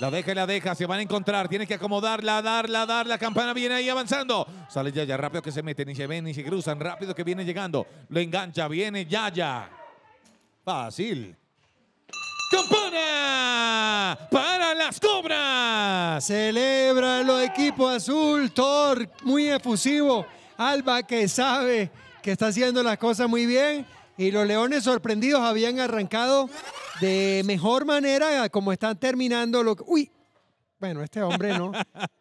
La deja y la deja, se van a encontrar, tiene que acomodarla, darla, ¡Darla! la campana viene ahí avanzando. Sale Yaya, rápido que se mete, ni se ven, ni se cruzan, rápido que viene llegando. Lo engancha, viene Yaya. Fácil. ¡Campana! ¡Para las cobras! Celebra los equipo azul, Thor, muy efusivo. Alba que sabe que está haciendo las cosas muy bien. Y los Leones sorprendidos habían arrancado de mejor manera como están terminando lo que... Uy, bueno, este hombre no,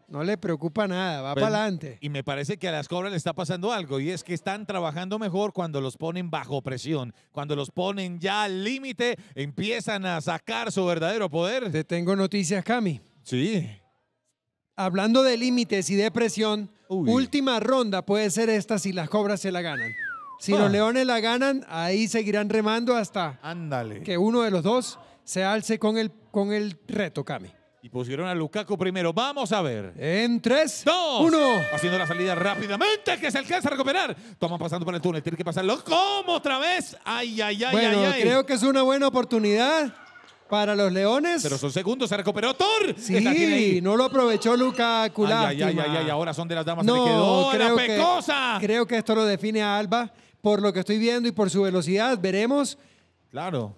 no le preocupa nada, va para adelante. Y me parece que a las cobras le está pasando algo y es que están trabajando mejor cuando los ponen bajo presión, cuando los ponen ya al límite, empiezan a sacar su verdadero poder. Te tengo noticias, Cami. Sí. Hablando de límites y de presión, Última ronda puede ser esta si las cobras se la ganan. Si los ah. leones la ganan, ahí seguirán remando hasta que uno de los dos se alce con el, con el reto, Cami. Y pusieron a Lukaku primero. Vamos a ver. En tres, dos, uno. Haciendo la salida rápidamente, que se alcanza a recuperar. Toma pasando por el túnel, tiene que pasarlo. ¿Cómo otra vez? Ay, ay, ay, ay, ay. Creo que es una buena oportunidad para los Leones. Pero son segundos, se recuperó Thor. Sí, no lo aprovechó Luca Culá. Ay, ay, ay, ahora son de las damas. No, creo Que, creo que esto lo define a Alba por lo que estoy viendo y por su velocidad. Veremos. Claro.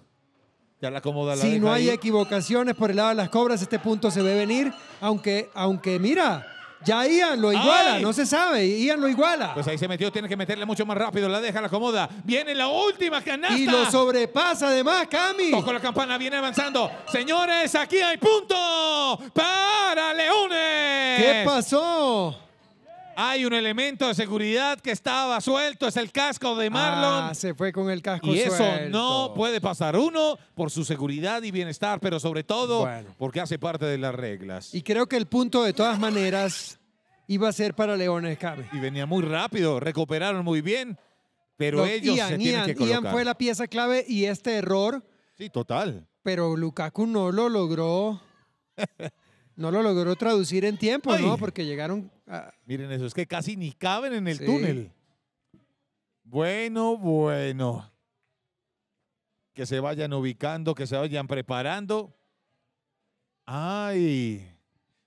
Ya la acomoda la Si no hay equivocaciones por el lado de las cobras, este punto se ve venir. Aunque, aunque mira, ya Ian lo iguala, no se sabe. Ian lo iguala. Pues ahí se metió, tiene que meterle mucho más rápido. La deja, la acomoda. Viene la última canasta. Y lo sobrepasa además, Cami. con la campana, viene avanzando. Señores, aquí hay punto para Leones. ¿Qué pasó? Hay un elemento de seguridad que estaba suelto, es el casco de Marlon. Ah, se fue con el casco suelto. Y eso no puede pasar uno por su seguridad y bienestar, pero sobre todo porque hace parte de las reglas. Y creo que el punto de todas maneras iba a ser para Leones. Cabe. Y venía muy rápido, recuperaron muy bien, pero ellos se tienen que colocar. Ian fue la pieza clave y este error. Sí, total. Pero Lukaku no lo logró. No lo logró traducir en tiempo, ¿no? Porque llegaron Miren eso, es que casi ni caben en el túnel. Bueno, bueno. Que se vayan ubicando, que se vayan preparando. Ay.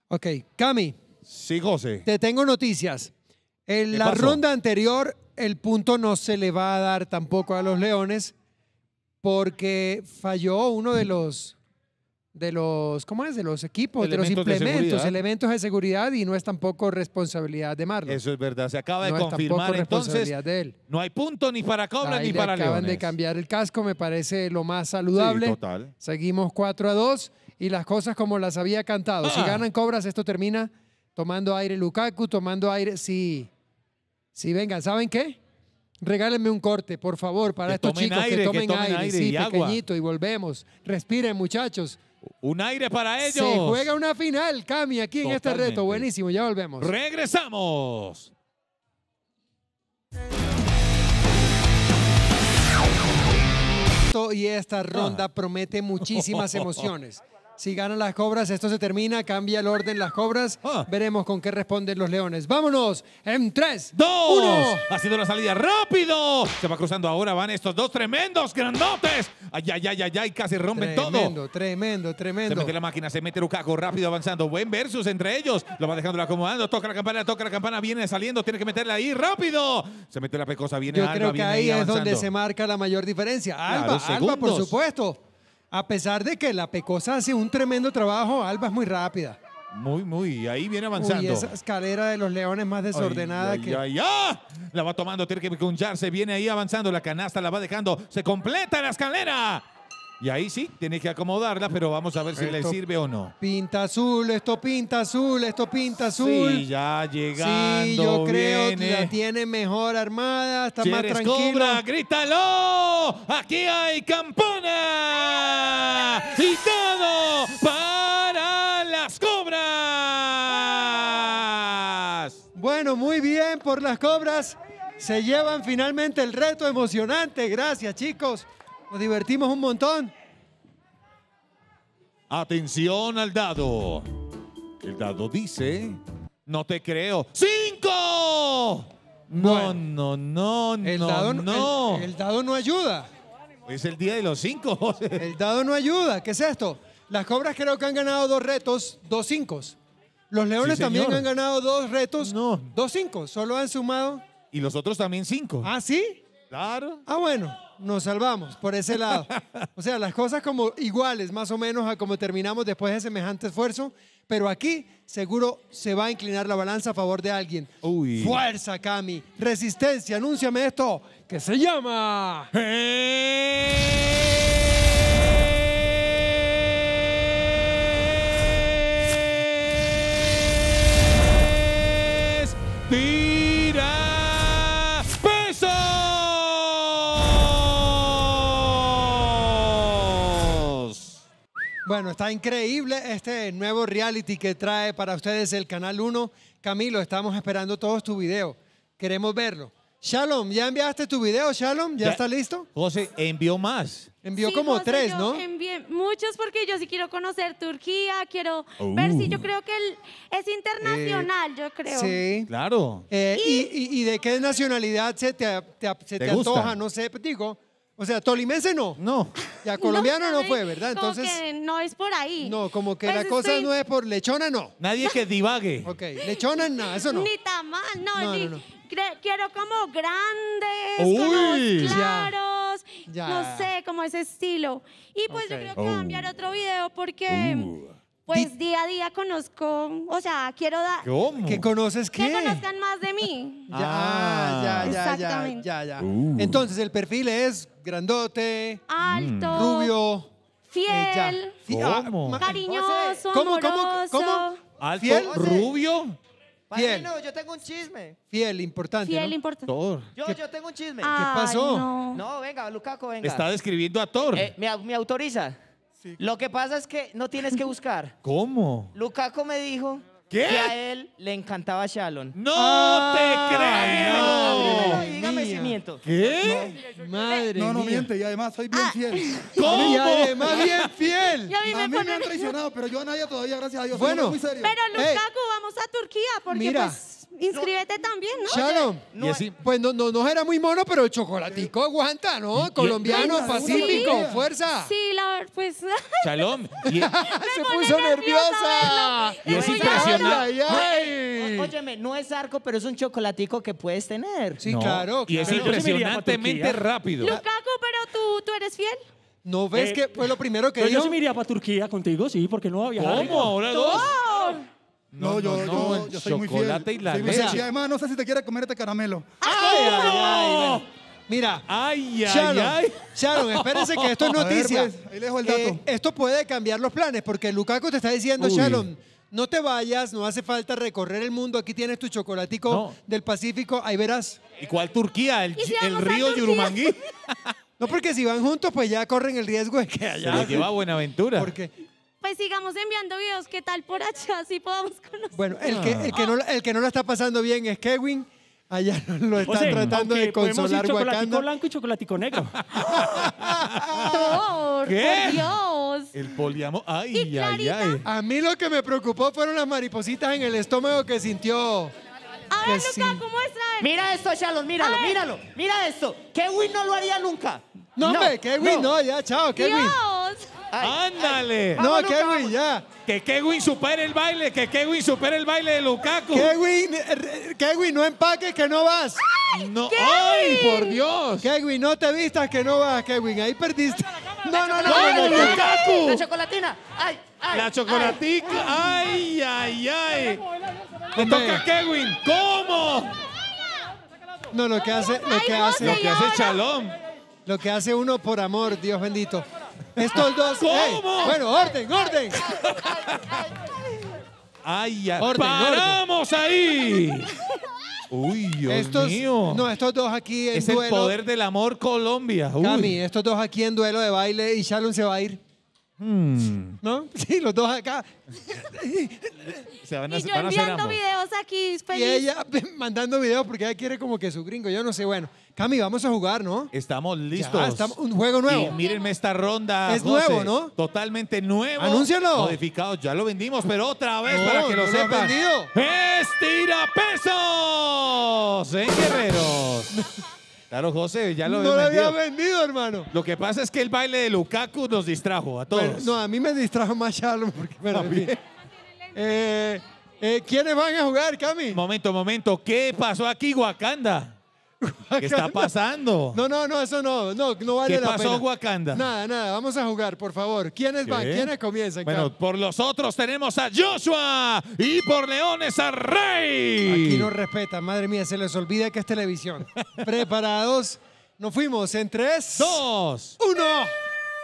Ok, Cami. Sí, José. Te tengo noticias. En la ronda anterior, el punto no se le va a dar tampoco a los Leones porque falló uno de los de los, ¿cómo es? De los equipos, de los implementos, elementos de seguridad y no es tampoco responsabilidad de Marlon. Eso es verdad, se acaba de confirmar entonces. No hay punto ni para Cobras ni para acaban de cambiar el casco, me parece lo más saludable. total. Seguimos 4 a 2 y las cosas como las había cantado. Si ah. ganan Cobras, esto termina tomando aire Lukaku, tomando aire, si Sí, vengan, ¿saben qué? Regálenme un corte, por favor, para estos chicos que, tomen aire, sí, pequeñito, y volvemos. Respiren, muchachos. Un aire para ellos. Se juega una final, Cami, aquí en este reto. Buenísimo, ya volvemos. Regresamos. Y esta ronda ah. promete muchísimas emociones. Si ganan las cobras, esto se termina, cambia el orden las cobras. Ah. Veremos con qué responden los leones. Vámonos en 3, 2, ¡Ha sido la salida rápido. Se va cruzando ahora, van estos dos tremendos grandotes. Ay, ay, ay, ay, casi rompen todo. Tremendo, tremendo, tremendo. Se mete la máquina, se mete Lukaku, rápido avanzando. Buen versus entre ellos. Lo va dejando acomodando. Toca la campana, toca la campana, viene saliendo, tiene que meterla ahí, rápido. Se mete la pecosa, viene Yo creo que ahí, es donde se marca la mayor diferencia. Alba, Alba, por supuesto. A pesar de que la Pecosa hace un tremendo trabajo, Alba es muy rápida. Muy, muy, ahí viene avanzando. Y esa escalera de los leones más desordenada que. Ya. Ah, la va tomando, tiene que Viene ahí avanzando. La canasta la va dejando. Se completa la escalera. Y ahí sí, tiene que acomodarla, pero vamos a ver si le sirve o no. Pinta azul, esto pinta azul, esto pinta azul. Sí, ya llegando. Sí, yo creo que la tiene mejor armada, está más tranquila. Cobra, grítalo! Aquí hay campana y todo para las cobras. Bueno, muy bien por las cobras. Se llevan finalmente el reto emocionante. Gracias, chicos. Nos divertimos un montón. Atención al dado. El dado dice, no te creo. ¡Cinco! No, no, no, no, no. El, dado no ayuda. Es el día de los cinco, El dado no ayuda. ¿Qué es esto? Las cobras creo que han ganado dos retos, dos cinco. Los leones también han ganado dos retos, no. dos cinco. Solo han sumado. Y los otros también cinco. ¿Ah, sí? Claro. Ah, bueno nos salvamos por ese lado. O sea, las cosas como iguales, más o menos, a como terminamos después de semejante esfuerzo, pero aquí seguro se va a inclinar la balanza a favor de alguien. Uy. Fuerza, Cami, resistencia, anúnciame esto, que se llama... ¡Es... Bueno, está increíble este nuevo reality que trae para ustedes el Canal 1. Camilo, estamos esperando todos tu video. Queremos verlo. Shalom, ¿ya enviaste tu video, Shalom? ¿Ya, está listo? José, envió más. Envió como tres, ¿no? Envié muchos porque yo sí quiero conocer Turquía, quiero uh. ver si yo creo que es internacional, eh, yo creo. Sí. Claro. Eh, y, de qué nacionalidad se te, antoja? No sé, digo, o sea, tolimense no. No. Ya colombiano no, fue, ¿verdad? Entonces. no es por ahí. No, como que pues la cosa no es por lechona, no. Nadie que divague. Ok, lechona, no, eso no. Ni tamal, no, quiero como grandes, claros, no sé, como ese estilo. Y pues yo creo que voy a oh. otro video porque. Uh. Pues día a día conozco, o sea, quiero dar... ¿Cómo? ¿Qué conoces qué? Que conozcan más de mí. ya, ah, ya, ya, Exactamente. ya, ya, uh. Entonces, el perfil es grandote, alto, rubio, fiel, eh, ya. ¿Cómo? Ah, cariñoso, ¿Cómo, amoroso. ¿Cómo, cómo, cariñoso cómo cómo cómo alto rubio? Fiel. No, yo tengo un chisme. Fiel, importante. Fiel, importante. Yo, yo tengo un chisme. ¿Qué pasó? No. venga, Lucaco, venga. Está describiendo a Thor. Eh, ¿me, ¿Me autoriza? Lo que pasa es que no tienes que buscar. ¿Cómo? Lukaku me dijo que a él le encantaba Shalom. ¡No ah, te creo! dígame si miento. ¿Qué? Madre No, no miente, y además soy bien ah. fiel. ¿Cómo? Y además bien fiel. a mí me han traicionado, pero yo a nadie todavía, gracias a Dios. Bueno. muy serio. Pero Lukaku, vamos a Turquía porque Mira, pues inscríbete también, ¿no? Shalom. pues no, no, era muy mono, pero el chocolatico aguanta, ¿no? Colombiano, pacífico, fuerza. Sí, la, pues. Shalom. se puso nerviosa. Y es impresionante. oye no es arco, pero es un chocolatico que puedes tener. Sí, claro, Y es impresionantemente rápido. Lukaku, pero tú, tú eres fiel. ¿No ves eh, que fue lo primero que Yo sí me iría para Turquía contigo, sí, porque no había. ¿Cómo? ¿Ahora dos? No, yo, yo, soy muy fiel. y además, no sé si te quieres comerte este caramelo. ¡Ay, ¡Oh! ay, ay! Mira, ay, ay, Sharon, espérense que esto es noticia. Pues, eh, esto puede cambiar los planes porque Lukaku te está diciendo, Sharon, no te vayas, no hace falta recorrer el mundo. Aquí tienes tu chocolatico del Pacífico, ahí verás. ¿Y cuál Turquía? ¿El, río Yurumangui? no, porque si van juntos, pues ya corren el riesgo de que allá. Se lleva a Buenaventura. Porque pues sigamos enviando videos, ¿qué tal por allá? Así podamos conocer. Bueno, el que, el que, ah. no, el que no lo está pasando bien es Kevin. Allá lo están tratando de consolar ir chocolatico blanco y chocolatico negro. ¡Por ¿Qué? Dios! El poliamo. Ay, ay, ay. A mí lo que me preocupó fueron las maripositas en el estómago que sintió. A ver, Luca, ¿cómo es Mira esto, Shalom, míralo, míralo. Mira esto. Kevin no lo haría nunca. No, hombre, Kevin no. ya, chao, Kevin. Dios. ¡Ándale! no, Kevin, ya. Que Kevin supere el baile, que Kevin supere el baile de Lukaku. Kevin, eh, Kevin no empaques que no vas. ¡Ay, no, ¡Ay, por Dios! Kevin, no te vistas que no vas, Kevin. Ahí perdiste. No, no, no, no, Lukaku. La chocolatina. ¡Ay, ay! La chocolatica. ¡Ay, ay, ay! Le toca a Kevin. ¿Cómo? No, lo que hace, lo que hace, lo que hace Chalón. Lo que hace uno por amor, Dios bendito. Estos dos. bueno, orden, orden. Ay, ya. ¡Paramos ahí! Uy, Dios estos, mío. No, estos dos aquí en es duelo. Es el poder del amor Colombia. Uy. Cami, estos dos aquí en duelo de baile y Shalom se va a ir. Hmm. ¿No? Sí, los dos acá. Se van a, y yo enviando videos aquí, feliz. Y ella mandando videos porque ella quiere como que su gringo, yo no sé, bueno. Cami, vamos a jugar, ¿no? Estamos listos. Ya, un juego nuevo. mírenme esta ronda. Es nuevo, ¿no? Totalmente nuevo. Anúncialo. Modificado. Ya lo vendimos, pero otra vez para que lo sepan. vendido. ¡Estira pesos! ¡Eh, Guerreros. Claro, José, ya lo No lo había vendido, hermano. Lo que pasa es que el baile de Lukaku nos distrajo a todos. no, a mí me distrajo más Charlo porque bueno, eh, eh, ¿Quiénes van a jugar, Cami? Momento, momento. ¿Qué pasó aquí, Wakanda? ¿Qué está pasando? No, no, no, eso no, no, no vale ¿Qué pasó, Wakanda? Nada, nada, vamos a jugar, por favor. ¿Quiénes van? ¿Quiénes comienzan? Bueno, por los otros tenemos a Joshua y por Leones a Rey. Aquí no respetan, madre mía, se les olvida que es televisión. ¿Preparados? Nos fuimos en tres, dos, uno.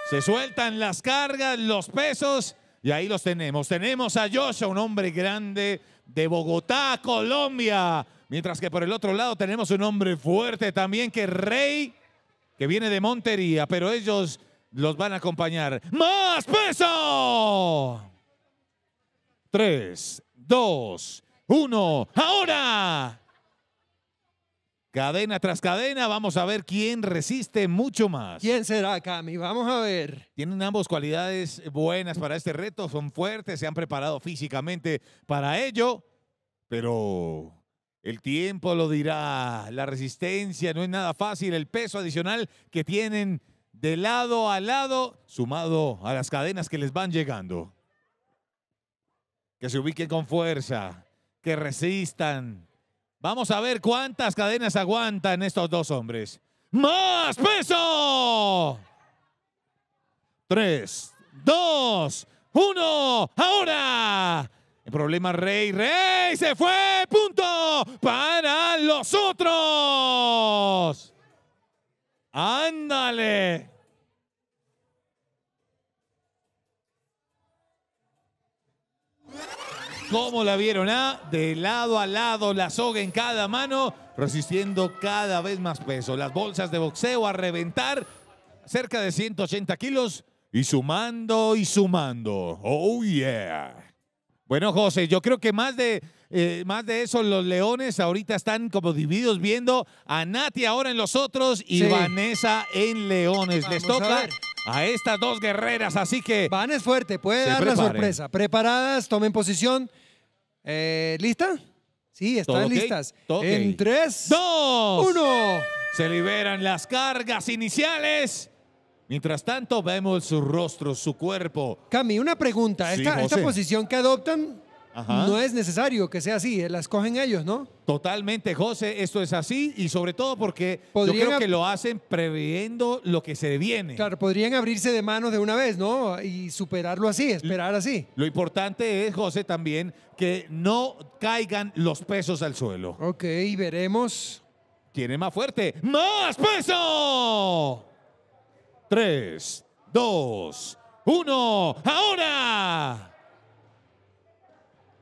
Se sueltan las cargas, los pesos y ahí los tenemos. Tenemos a Joshua, un hombre grande de Bogotá, Colombia Mientras que por el otro lado tenemos un hombre fuerte también que Rey, que viene de Montería, pero ellos los van a acompañar. ¡Más peso! Tres, dos, uno, ahora. Cadena tras cadena, vamos a ver quién resiste mucho más. ¿Quién será, Cami? Vamos a ver. Tienen ambos cualidades buenas para este reto, son fuertes, se han preparado físicamente para ello, pero el tiempo lo dirá, la resistencia no es nada fácil, el peso adicional que tienen de lado a lado, sumado a las cadenas que les van llegando. Que se ubiquen con fuerza, que resistan. Vamos a ver cuántas cadenas aguantan estos dos hombres. ¡Más peso! Tres, dos, uno, ahora. El problema Rey. Rey se fue. Punto para los otros. Ándale. ¿Cómo la vieron? Ah? De lado a lado, la soga en cada mano, resistiendo cada vez más peso. Las bolsas de boxeo a reventar, cerca de 180 kilos, y sumando y sumando. Oh, yeah. Bueno, José, yo creo que más de, eh, más de eso, los leones ahorita están como divididos viendo a Nati ahora en los otros y Vanessa en Leones. Les toca a, estas dos guerreras, así que. Van es fuerte, puede dar la sorpresa. Preparadas, tomen posición. Eh, ¿Lista? Sí, están listas. En tres, dos, uno. Se liberan las cargas iniciales. Mientras tanto, vemos su rostro, su cuerpo. Cami, una pregunta. Esta, posición que adoptan no es necesario que sea así, eh, la escogen ellos, ¿no? Totalmente, José, esto es así y sobre todo porque yo creo que lo hacen previendo lo que se viene. Claro, podrían abrirse de manos de una vez, ¿no? Y superarlo así, esperar así. Lo importante es, José, también que no caigan los pesos al suelo. Ok, veremos. Tiene más fuerte. ¡Más peso! 3, 2, 1. Ahora.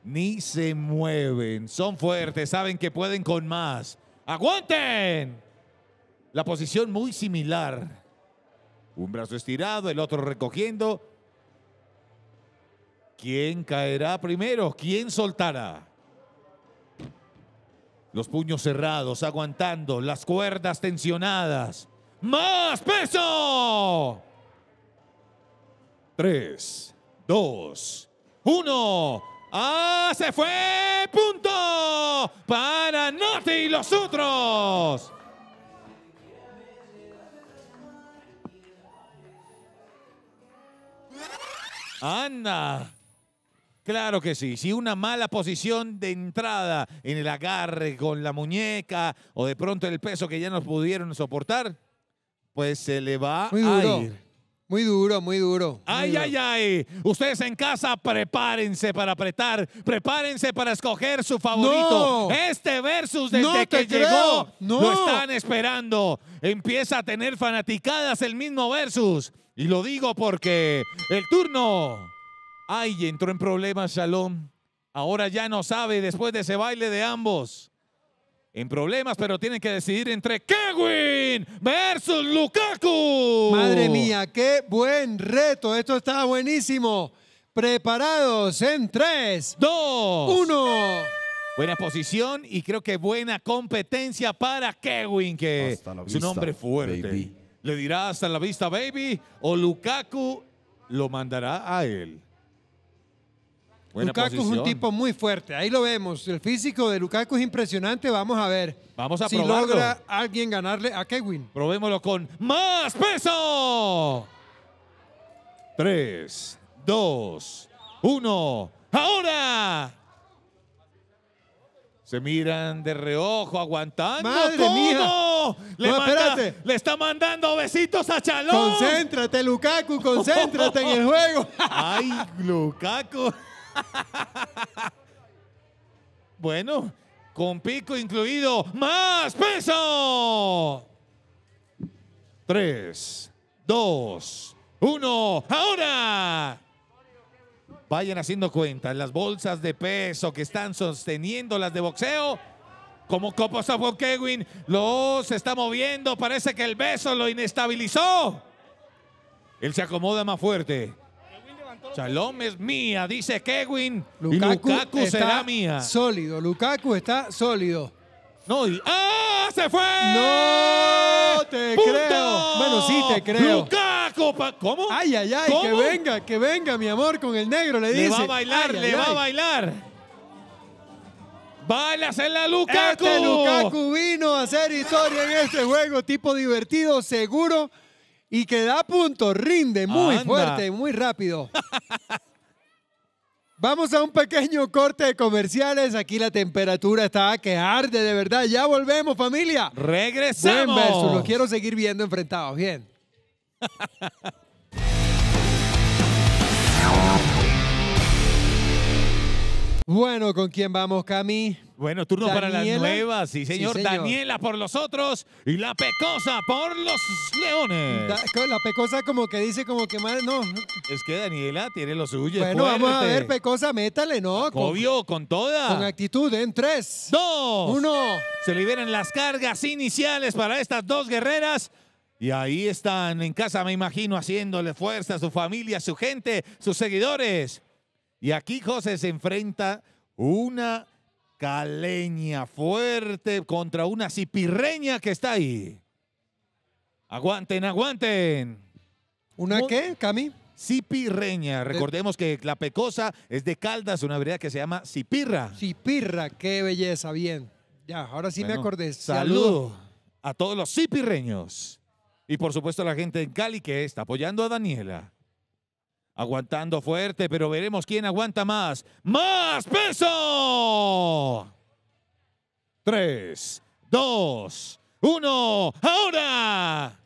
Ni se mueven. Son fuertes. Saben que pueden con más. Aguanten. La posición muy similar. Un brazo estirado, el otro recogiendo. ¿Quién caerá primero? ¿Quién soltará? Los puños cerrados, aguantando, las cuerdas tensionadas más peso. Tres, dos, uno. ¡Ah, se fue! ¡Punto! Para Nati y los otros. Anda. Claro que sí. Si una mala posición de entrada en el agarre con la muñeca o de pronto el peso que ya no pudieron soportar, pues se le va muy duro, a ir. Muy duro, muy duro. Ay, ay, ay. Ustedes en casa, prepárense para apretar. Prepárense para escoger su favorito. Este versus desde que llegó no. lo están esperando. Empieza a tener fanaticadas el mismo versus. Y lo digo porque el turno. Ay, entró en problemas Shalom. Ahora ya no sabe después de ese baile de ambos en problemas, pero tienen que decidir entre Kevin versus Lukaku. Madre mía, qué buen reto. Esto está buenísimo. Preparados en 3, 2, 1. Buena posición y creo que buena competencia para Kevin, que es un hombre fuerte. Le dirá hasta la vista, baby, o Lukaku lo mandará a él. Lukaku es un tipo muy fuerte. Ahí lo vemos. El físico de Lukaku es impresionante. Vamos a ver Vamos a si logra alguien ganarle a Kevin, Probémoslo con más peso. Tres, dos, uno. ¡Ahora! Se miran de reojo, aguantando. ¡Madre ¿Cómo? Le, le está mandando besitos a Chalón. Concéntrate, Lukaku, concéntrate en el juego. ¡Ay, Lukaku! bueno, con pico incluido, más peso. Tres, dos, uno, ahora. Vayan haciendo cuenta las bolsas de peso que están sosteniendo las de boxeo. Como Copa Safo Lo los está moviendo, parece que el beso lo inestabilizó. Él se acomoda más fuerte. Shalom es mía, dice Kevin. Lukaku, será mía. Sólido, Lukaku está sólido. No, ¡Ah! ¡Se fue! ¡No! ¡Te creo! Bueno, sí, te creo. ¡Lukaku! ¿Cómo? ¡Ay, ay, ay! ay ¡Que venga, que venga, mi amor, con el negro! Le, dice. Le va a bailar, le va a bailar. ¡Va a la Lukaku! Este Lukaku vino a hacer historia en este juego. Tipo divertido, seguro y que da punto, rinde muy fuerte, muy rápido. Vamos a un pequeño corte de comerciales. Aquí la temperatura está que arde de verdad. Ya volvemos, familia. Regresamos. Los quiero seguir viendo enfrentados. Bien. Bueno, ¿con quién vamos, Cami? Bueno, turno para las nuevas, sí señor. Daniela por los otros y la pecosa por los leones. la pecosa como que dice como que mal, no. Es que Daniela tiene lo suyo. Bueno, vamos a ver, pecosa, métale, ¿no? Obvio, con, con toda. Con actitud, en tres. Dos. Uno. Se liberan las cargas iniciales para estas dos guerreras. Y ahí están en casa, me imagino, haciéndole fuerza a su familia, a su gente, sus seguidores. Y aquí José se enfrenta una caleña fuerte contra una cipirreña que está ahí. Aguanten, aguanten. ¿Una qué, Cami? Cipirreña. Recordemos que la pecosa es de Caldas, una variedad que se llama Cipirra. Cipirra, qué belleza, bien. Ya, ahora sí me acordé. Saludo. a todos los cipirreños. Y por supuesto a la gente en Cali que está apoyando a Daniela. Aguantando fuerte, pero veremos quién aguanta más. ¡Más peso! Tres, dos, uno, ahora.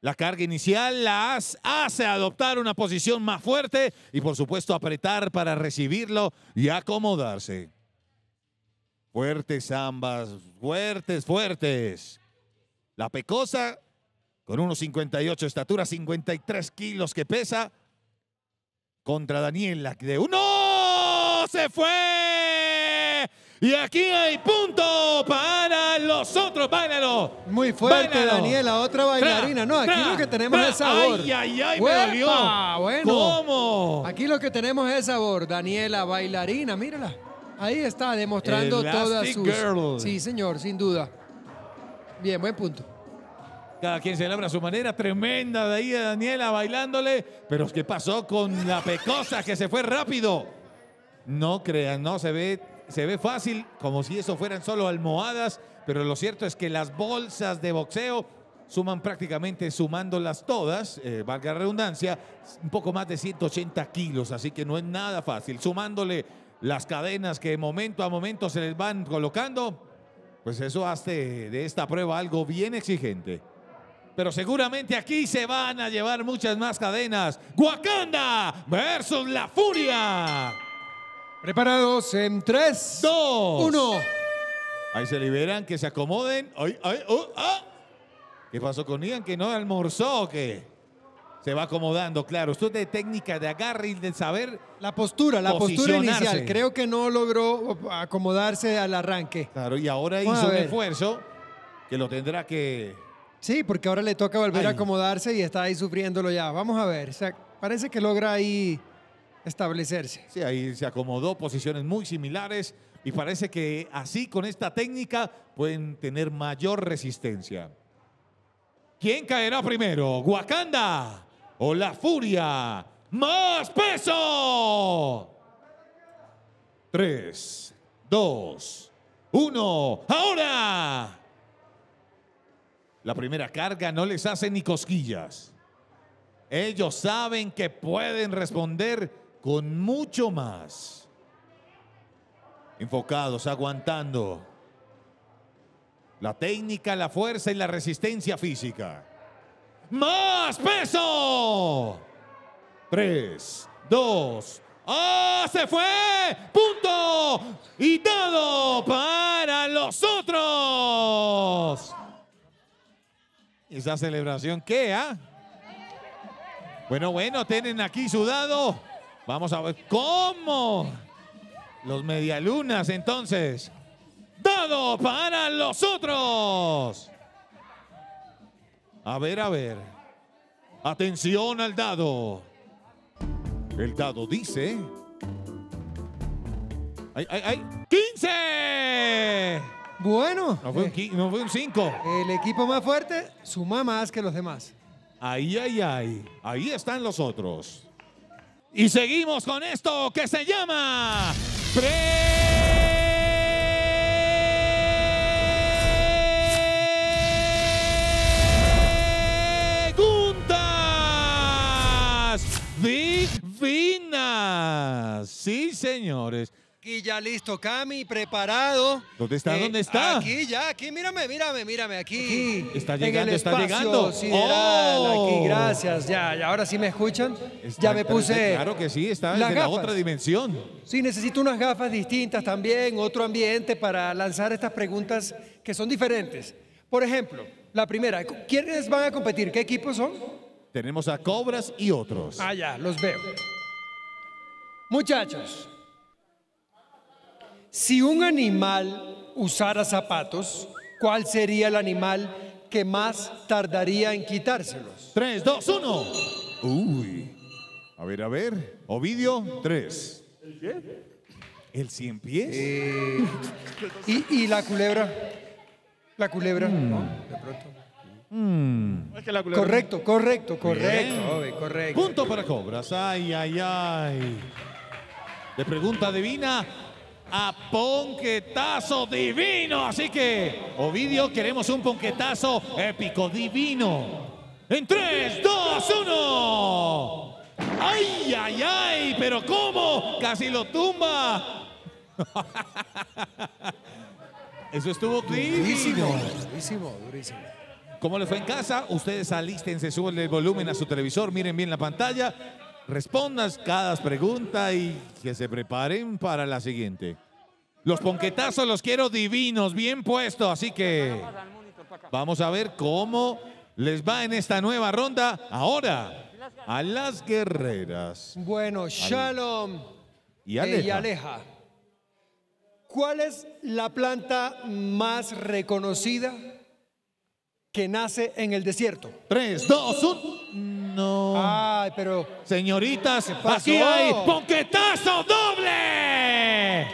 La carga inicial la hace adoptar una posición más fuerte y por supuesto apretar para recibirlo y acomodarse. Fuertes ambas, fuertes, fuertes. La pecosa, con unos 58 estatura, 53 kilos que pesa, contra Daniela de uno ¡Se fue! Y aquí hay punto para los otros. ¡Báilalo! Muy fuerte, Daniela. Otra bailarina. No, aquí lo que tenemos es sabor. ¡Ay, ay, ay! ay Bueno, Aquí lo que tenemos es sabor. Daniela, bailarina. Mírala. Ahí está, demostrando todas sus... Sí, señor, sin duda. Bien, buen punto. Cada quien celebra a su manera. Tremenda de ahí a Daniela bailándole. Pero ¿qué pasó con la pecosa que se fue rápido? No crean, no se ve, se ve fácil, como si eso fueran solo almohadas. Pero lo cierto es que las bolsas de boxeo suman prácticamente, sumándolas todas, eh, valga redundancia, un poco más de 180 kilos. Así que no es nada fácil. Sumándole las cadenas que momento a momento se les van colocando, pues eso hace de esta prueba algo bien exigente. Pero seguramente aquí se van a llevar muchas más cadenas. Wakanda versus la furia. Preparados en tres, 2, 1. Ahí se liberan, que se acomoden. Ay, oh, ah. ¿Qué pasó con Ian? ¿Que no almorzó que Se va acomodando, claro. Esto es de técnica, de agarre y de saber. La postura, la postura inicial. Creo que no logró acomodarse al arranque. Claro, y ahora hizo un esfuerzo que lo tendrá que Sí, porque ahora le toca volver a acomodarse y está ahí sufriéndolo ya. Vamos a ver, parece que logra ahí establecerse. Sí, ahí se acomodó, posiciones muy similares y parece que así con esta técnica pueden tener mayor resistencia. ¿Quién caerá primero? ¿Wakanda o la Furia? ¡Más peso! Tres, dos, uno, ahora. La primera carga no les hace ni cosquillas. Ellos saben que pueden responder con mucho más. Enfocados, aguantando. La técnica, la fuerza y la resistencia física. ¡Más peso! Tres, dos, ¡ah! ¡Se fue! ¡Punto! Y todo para los otros. Esa celebración, ¿qué, ah? Bueno, bueno, tienen aquí su dado. Vamos a ver cómo. Los medialunas, entonces. Dado para los otros. A ver, a ver. Atención al dado. El dado dice... ¡Ay, ay, ay! ¡15! Bueno. No fue, un, cinco. El equipo más fuerte suma más que los demás. Ahí, ay, ay. Ahí están los otros. Y seguimos con esto que se llama... Pre divinas. Sí, señores. Aquí ya listo, Cami, preparado. ¿Dónde está? ¿Dónde eh, está? Aquí ya, aquí, mírame, mírame, mírame, aquí. está llegando, está llegando. Oh. gracias, ya, ahora sí me escuchan. ya me puse. Claro que sí, está en la otra dimensión. Sí, necesito unas gafas distintas también, otro ambiente para lanzar estas preguntas que son diferentes. Por ejemplo, la primera, ¿quiénes van a competir? ¿Qué equipos son? Tenemos a Cobras y otros. Ah, ya, los veo. Muchachos, si un animal usara zapatos, ¿cuál sería el animal que más tardaría en quitárselos? Tres, dos, uno. Uy. A ver, a ver. Ovidio, tres. ¿El cien? ¿El cien pies? y, la culebra? La culebra. Mm. de pronto. Mm. Correcto, correcto, correcto. correcto. Punto para cobras. Ay, ay, ay. De pregunta divina a ponquetazo divino. Así que, Ovidio, queremos un ponquetazo épico, divino. En 3, 2, 1. ¡Ay, ay, ay! ¿Pero cómo? Casi lo tumba. Eso estuvo durísimo. Durísimo, durísimo. ¿Cómo le fue en casa? Ustedes alístense, suben el volumen a su televisor, miren bien la pantalla respondas cada pregunta y que se preparen para la siguiente. Los ponquetazos los quiero divinos, bien puestos, así que vamos a ver cómo les va en esta nueva ronda ahora a las guerreras. Bueno, Shalom y eh, Aleja. ¿Cuál es la planta más reconocida que nace en el desierto? Tres, dos, un no. Ay, pero. Señoritas, aquí hay ponquetazo doble.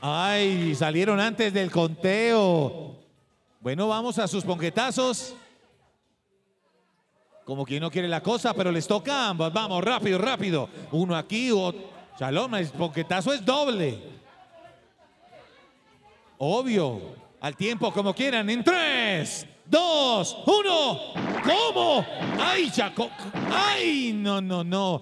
Ay, salieron antes del conteo. Bueno, vamos a sus ponquetazos. Como quien no quiere la cosa, pero les toca a Vamos, rápido, rápido. Uno aquí, otro. Shalom, el ponquetazo es doble. Obvio. Al tiempo, como quieran. En tres, dos, uno. ¿Cómo? ¡Ay, Chaco! ¡Ay, no, no, no!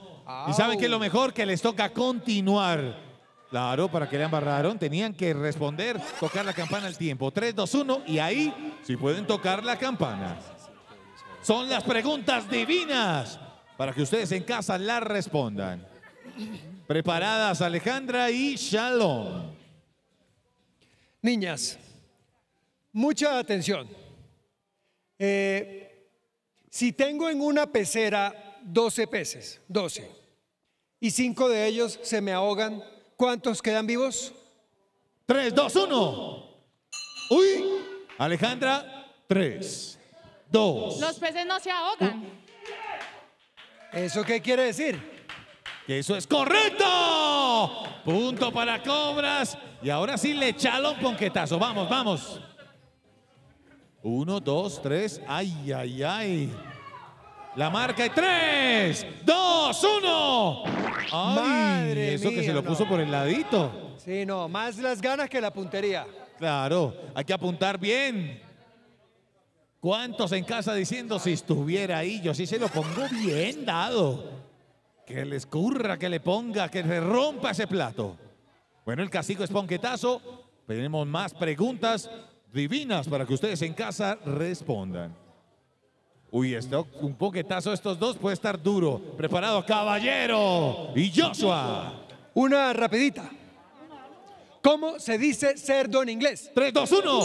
Y saben que lo mejor que les toca continuar. Claro, para que le embarraron, tenían que responder, tocar la campana al tiempo. Tres, dos, uno, y ahí si pueden tocar la campana. Son las preguntas divinas para que ustedes en casa las respondan. Preparadas Alejandra y Shalom. Niñas, mucha atención. Eh, si tengo en una pecera 12 peces, 12, y 5 de ellos se me ahogan, ¿cuántos quedan vivos? 3, 2, 1. Uy, Alejandra, 3, 2. Los peces no se ahogan. ¿Eso qué quiere decir? Que eso es correcto. Punto para cobras. Y ahora sí le un ponquetazo. Vamos, vamos. Uno, dos, tres. Ay, ay, ay. La marca es tres, dos, uno. Ay, Madre eso que se lo puso por el ladito. Sí, no, más las ganas que la puntería. Claro, hay que apuntar bien. ¿Cuántos en casa diciendo si estuviera ahí? Yo sí se lo pongo bien dado. Que le escurra, que le ponga, que le rompa ese plato. Bueno, el castigo es ponquetazo. Tenemos más preguntas divinas para que ustedes en casa respondan. Uy, esto, un poquetazo estos dos, puede estar duro. Preparado Caballero y Joshua. Una rapidita. ¿Cómo se dice cerdo en inglés? 3, 2, 1.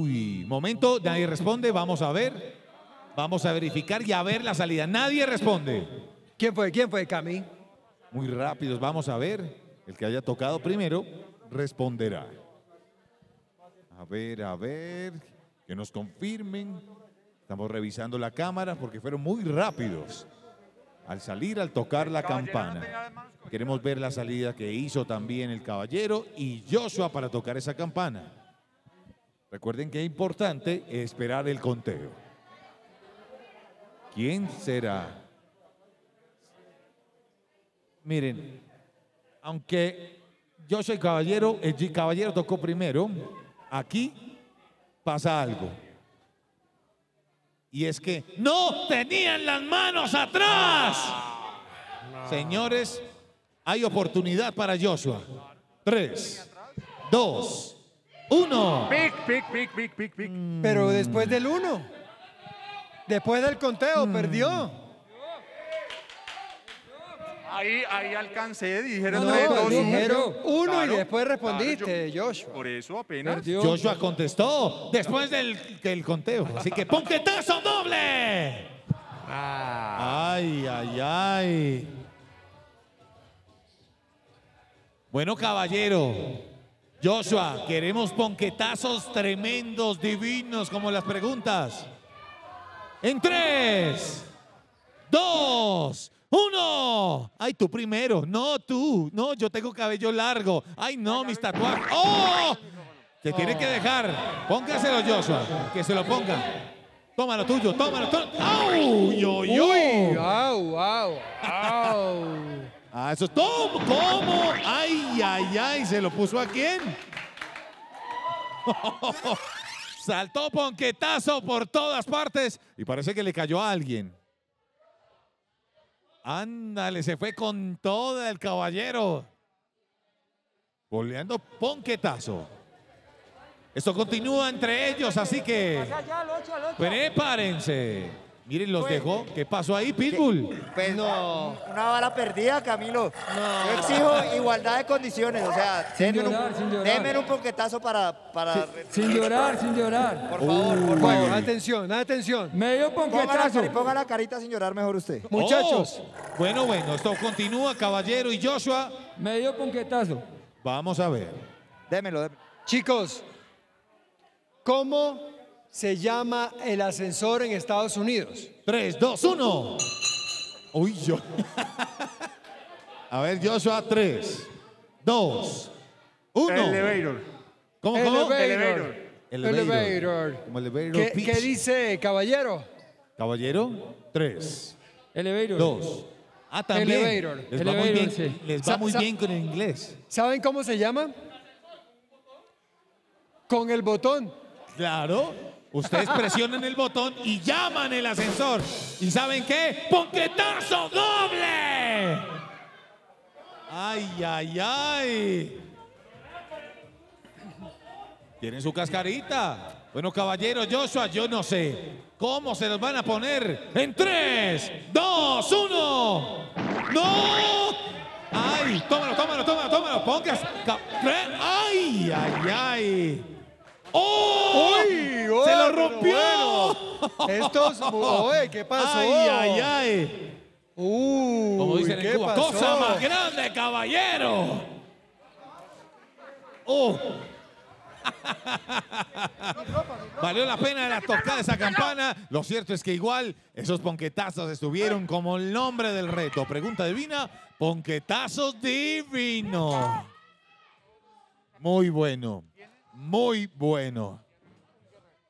Uy, momento, nadie responde, vamos a ver. Vamos a verificar y a ver la salida. Nadie responde. ¿Quién fue? ¿Quién fue, Cami? Muy rápidos, vamos a ver. El que haya tocado primero responderá. A ver, a ver, que nos confirmen. Estamos revisando la cámara porque fueron muy rápidos al salir, al tocar la campana. Queremos ver la salida que hizo también el caballero y Joshua para tocar esa campana. Recuerden que es importante esperar el conteo. ¿Quién será? Miren, aunque yo soy caballero, el eh, caballero tocó primero aquí pasa algo. Y es que no tenían las manos atrás. Señores, hay oportunidad para Joshua. Tres, dos, uno. Pero después del uno, después del conteo, mm. perdió. Ahí, ahí alcancé, dijeron uno y después respondiste, Joshua. Por eso apenas. Joshua contestó después del, conteo. Así que ponquetazo doble. Ah. Ay, ay, ay. Bueno, caballero. Joshua, queremos ponquetazos tremendos, divinos, como las preguntas. En tres, dos, ¡Uno! Ay, tú primero. No, tú. No, yo tengo cabello largo. Ay, no, mis tatuajes. ¡Oh! ¡Te tiene que dejar. Póngaselo, Joshua. Que se lo ponga. Tómalo tuyo, tómalo. ¡Au! ¡Yo, yo! Uy, ¡Au, au, au! ah, eso es todo. ¿Cómo? ¡Ay, ay, ay! ¿Se lo puso a quién? Saltó ponquetazo por todas partes y parece que le cayó a alguien. Ándale, se fue con todo el caballero. Boleando ponquetazo. Esto continúa entre ellos, así que prepárense y los pues, dejó. ¿Qué pasó ahí, Pitbull? Pues no. Una bala perdida, Camilo. No. Yo exijo igualdad de condiciones. O sea, sin un, ponquetazo para. para... Sin, llorar, sin llorar. Por favor, por favor. Bueno, atención, atención. Medio ponquetazo. Ponga la, carita sin llorar mejor usted. Oh. Muchachos. Bueno, bueno, esto continúa, Caballero y Joshua. Medio ponquetazo. Vamos a ver. Démelo, démelo. Chicos, ¿cómo se llama el ascensor en Estados Unidos. 3, 2, 1. Uy, yo. A ver, Joshua, 3, 2, 1. Elevator. ¿Cómo, cómo? Elevator. Elevator. elevator. Como elevator ¿Qué, pitch. ¿Qué dice, caballero? Caballero, 3. Elevator. 2. Ah, también. Elevator. Les va elevator, muy bien, sí. les va muy bien con el inglés. ¿Saben cómo se llama? Con el botón. Claro. Ustedes presionan el botón y llaman el ascensor. ¿Y saben qué? ¡Ponquetazo doble! ¡Ay, ay, ay! Tienen su cascarita. Bueno, caballero Joshua, yo no sé cómo se los van a poner en 3, 2, 1. ¡No! ¡Ay! Tómalo, tómalo, tómalo, tómalo. Pongas. ¡Ay, ay, ay! ¡Oh! ¡Se lo rompió! Esto Estos. ¿Qué pasó? ¡Ay, ay, ay! Uy, cosa más grande, caballero. Oh. Valió la pena la tocada esa campana. Lo cierto es que igual esos ponquetazos estuvieron como el nombre del reto. Pregunta divina, ponquetazos divino. Muy bueno muy bueno.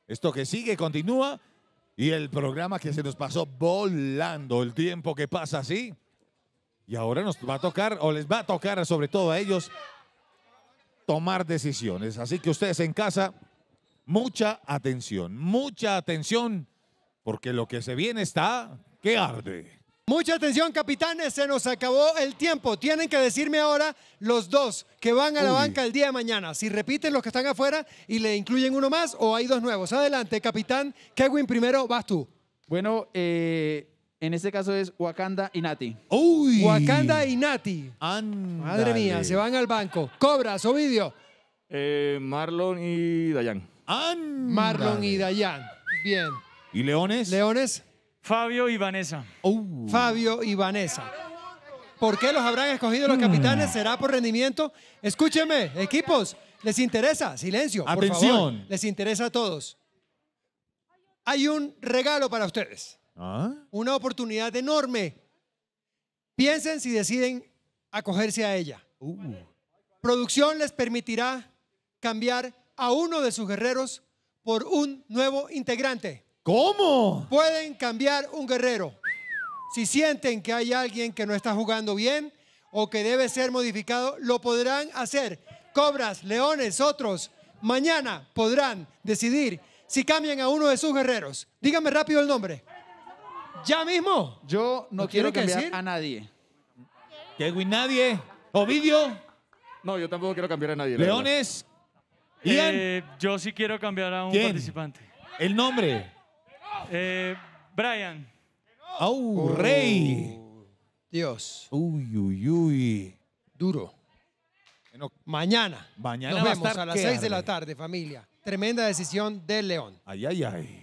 Esto que sigue continúa y el programa que se nos pasó volando, el tiempo que pasa así. Y ahora nos va a tocar, o les va a tocar sobre todo a ellos, tomar decisiones. Así que ustedes en casa, mucha atención, mucha atención, porque lo que se viene está que arde. Mucha atención, capitanes, se nos acabó el tiempo. Tienen que decirme ahora los dos que van a la banca el día de mañana. Si repiten los que están afuera y le incluyen uno más o hay dos nuevos. Adelante, capitán Kevin, primero vas tú. Bueno, eh, en este caso es Wakanda y Nati. Uy. Wakanda y Nati. Madre mía, se van al banco. Cobras, Ovidio. Eh, Marlon y Dayan. Marlon y Dayan. Bien. ¿Y Leones? Leones. Fabio y Vanessa. Oh. Fabio y Vanessa. ¿Por qué los habrán escogido los capitanes? Mm. ¿Será por rendimiento? Escúcheme, equipos, ¿les interesa? Silencio, por favor. Les interesa a todos. Hay un regalo para ustedes. ¿Ah? Una oportunidad enorme. Piensen si deciden acogerse a ella. Uh. Producción les permitirá cambiar a uno de sus guerreros por un nuevo integrante. ¿Cómo? Pueden cambiar un guerrero. Si sienten que hay alguien que no está jugando bien o que debe ser modificado, lo podrán hacer. Cobras, leones, otros, mañana podrán decidir si cambian a uno de sus guerreros. Díganme rápido el nombre. ¿Ya mismo? Yo no, quiero cambiar a nadie. y nadie. Ovidio. No, yo tampoco quiero cambiar a nadie. Leones. Eh, yo sí quiero cambiar a un participante. El nombre. Eh, Brian. ¡Au, oh. rey! Dios. Uy, uy, uy. Duro. mañana. nos vemos a, las 6 de la tarde, familia. Tremenda decisión del León. Ay, ay, ay.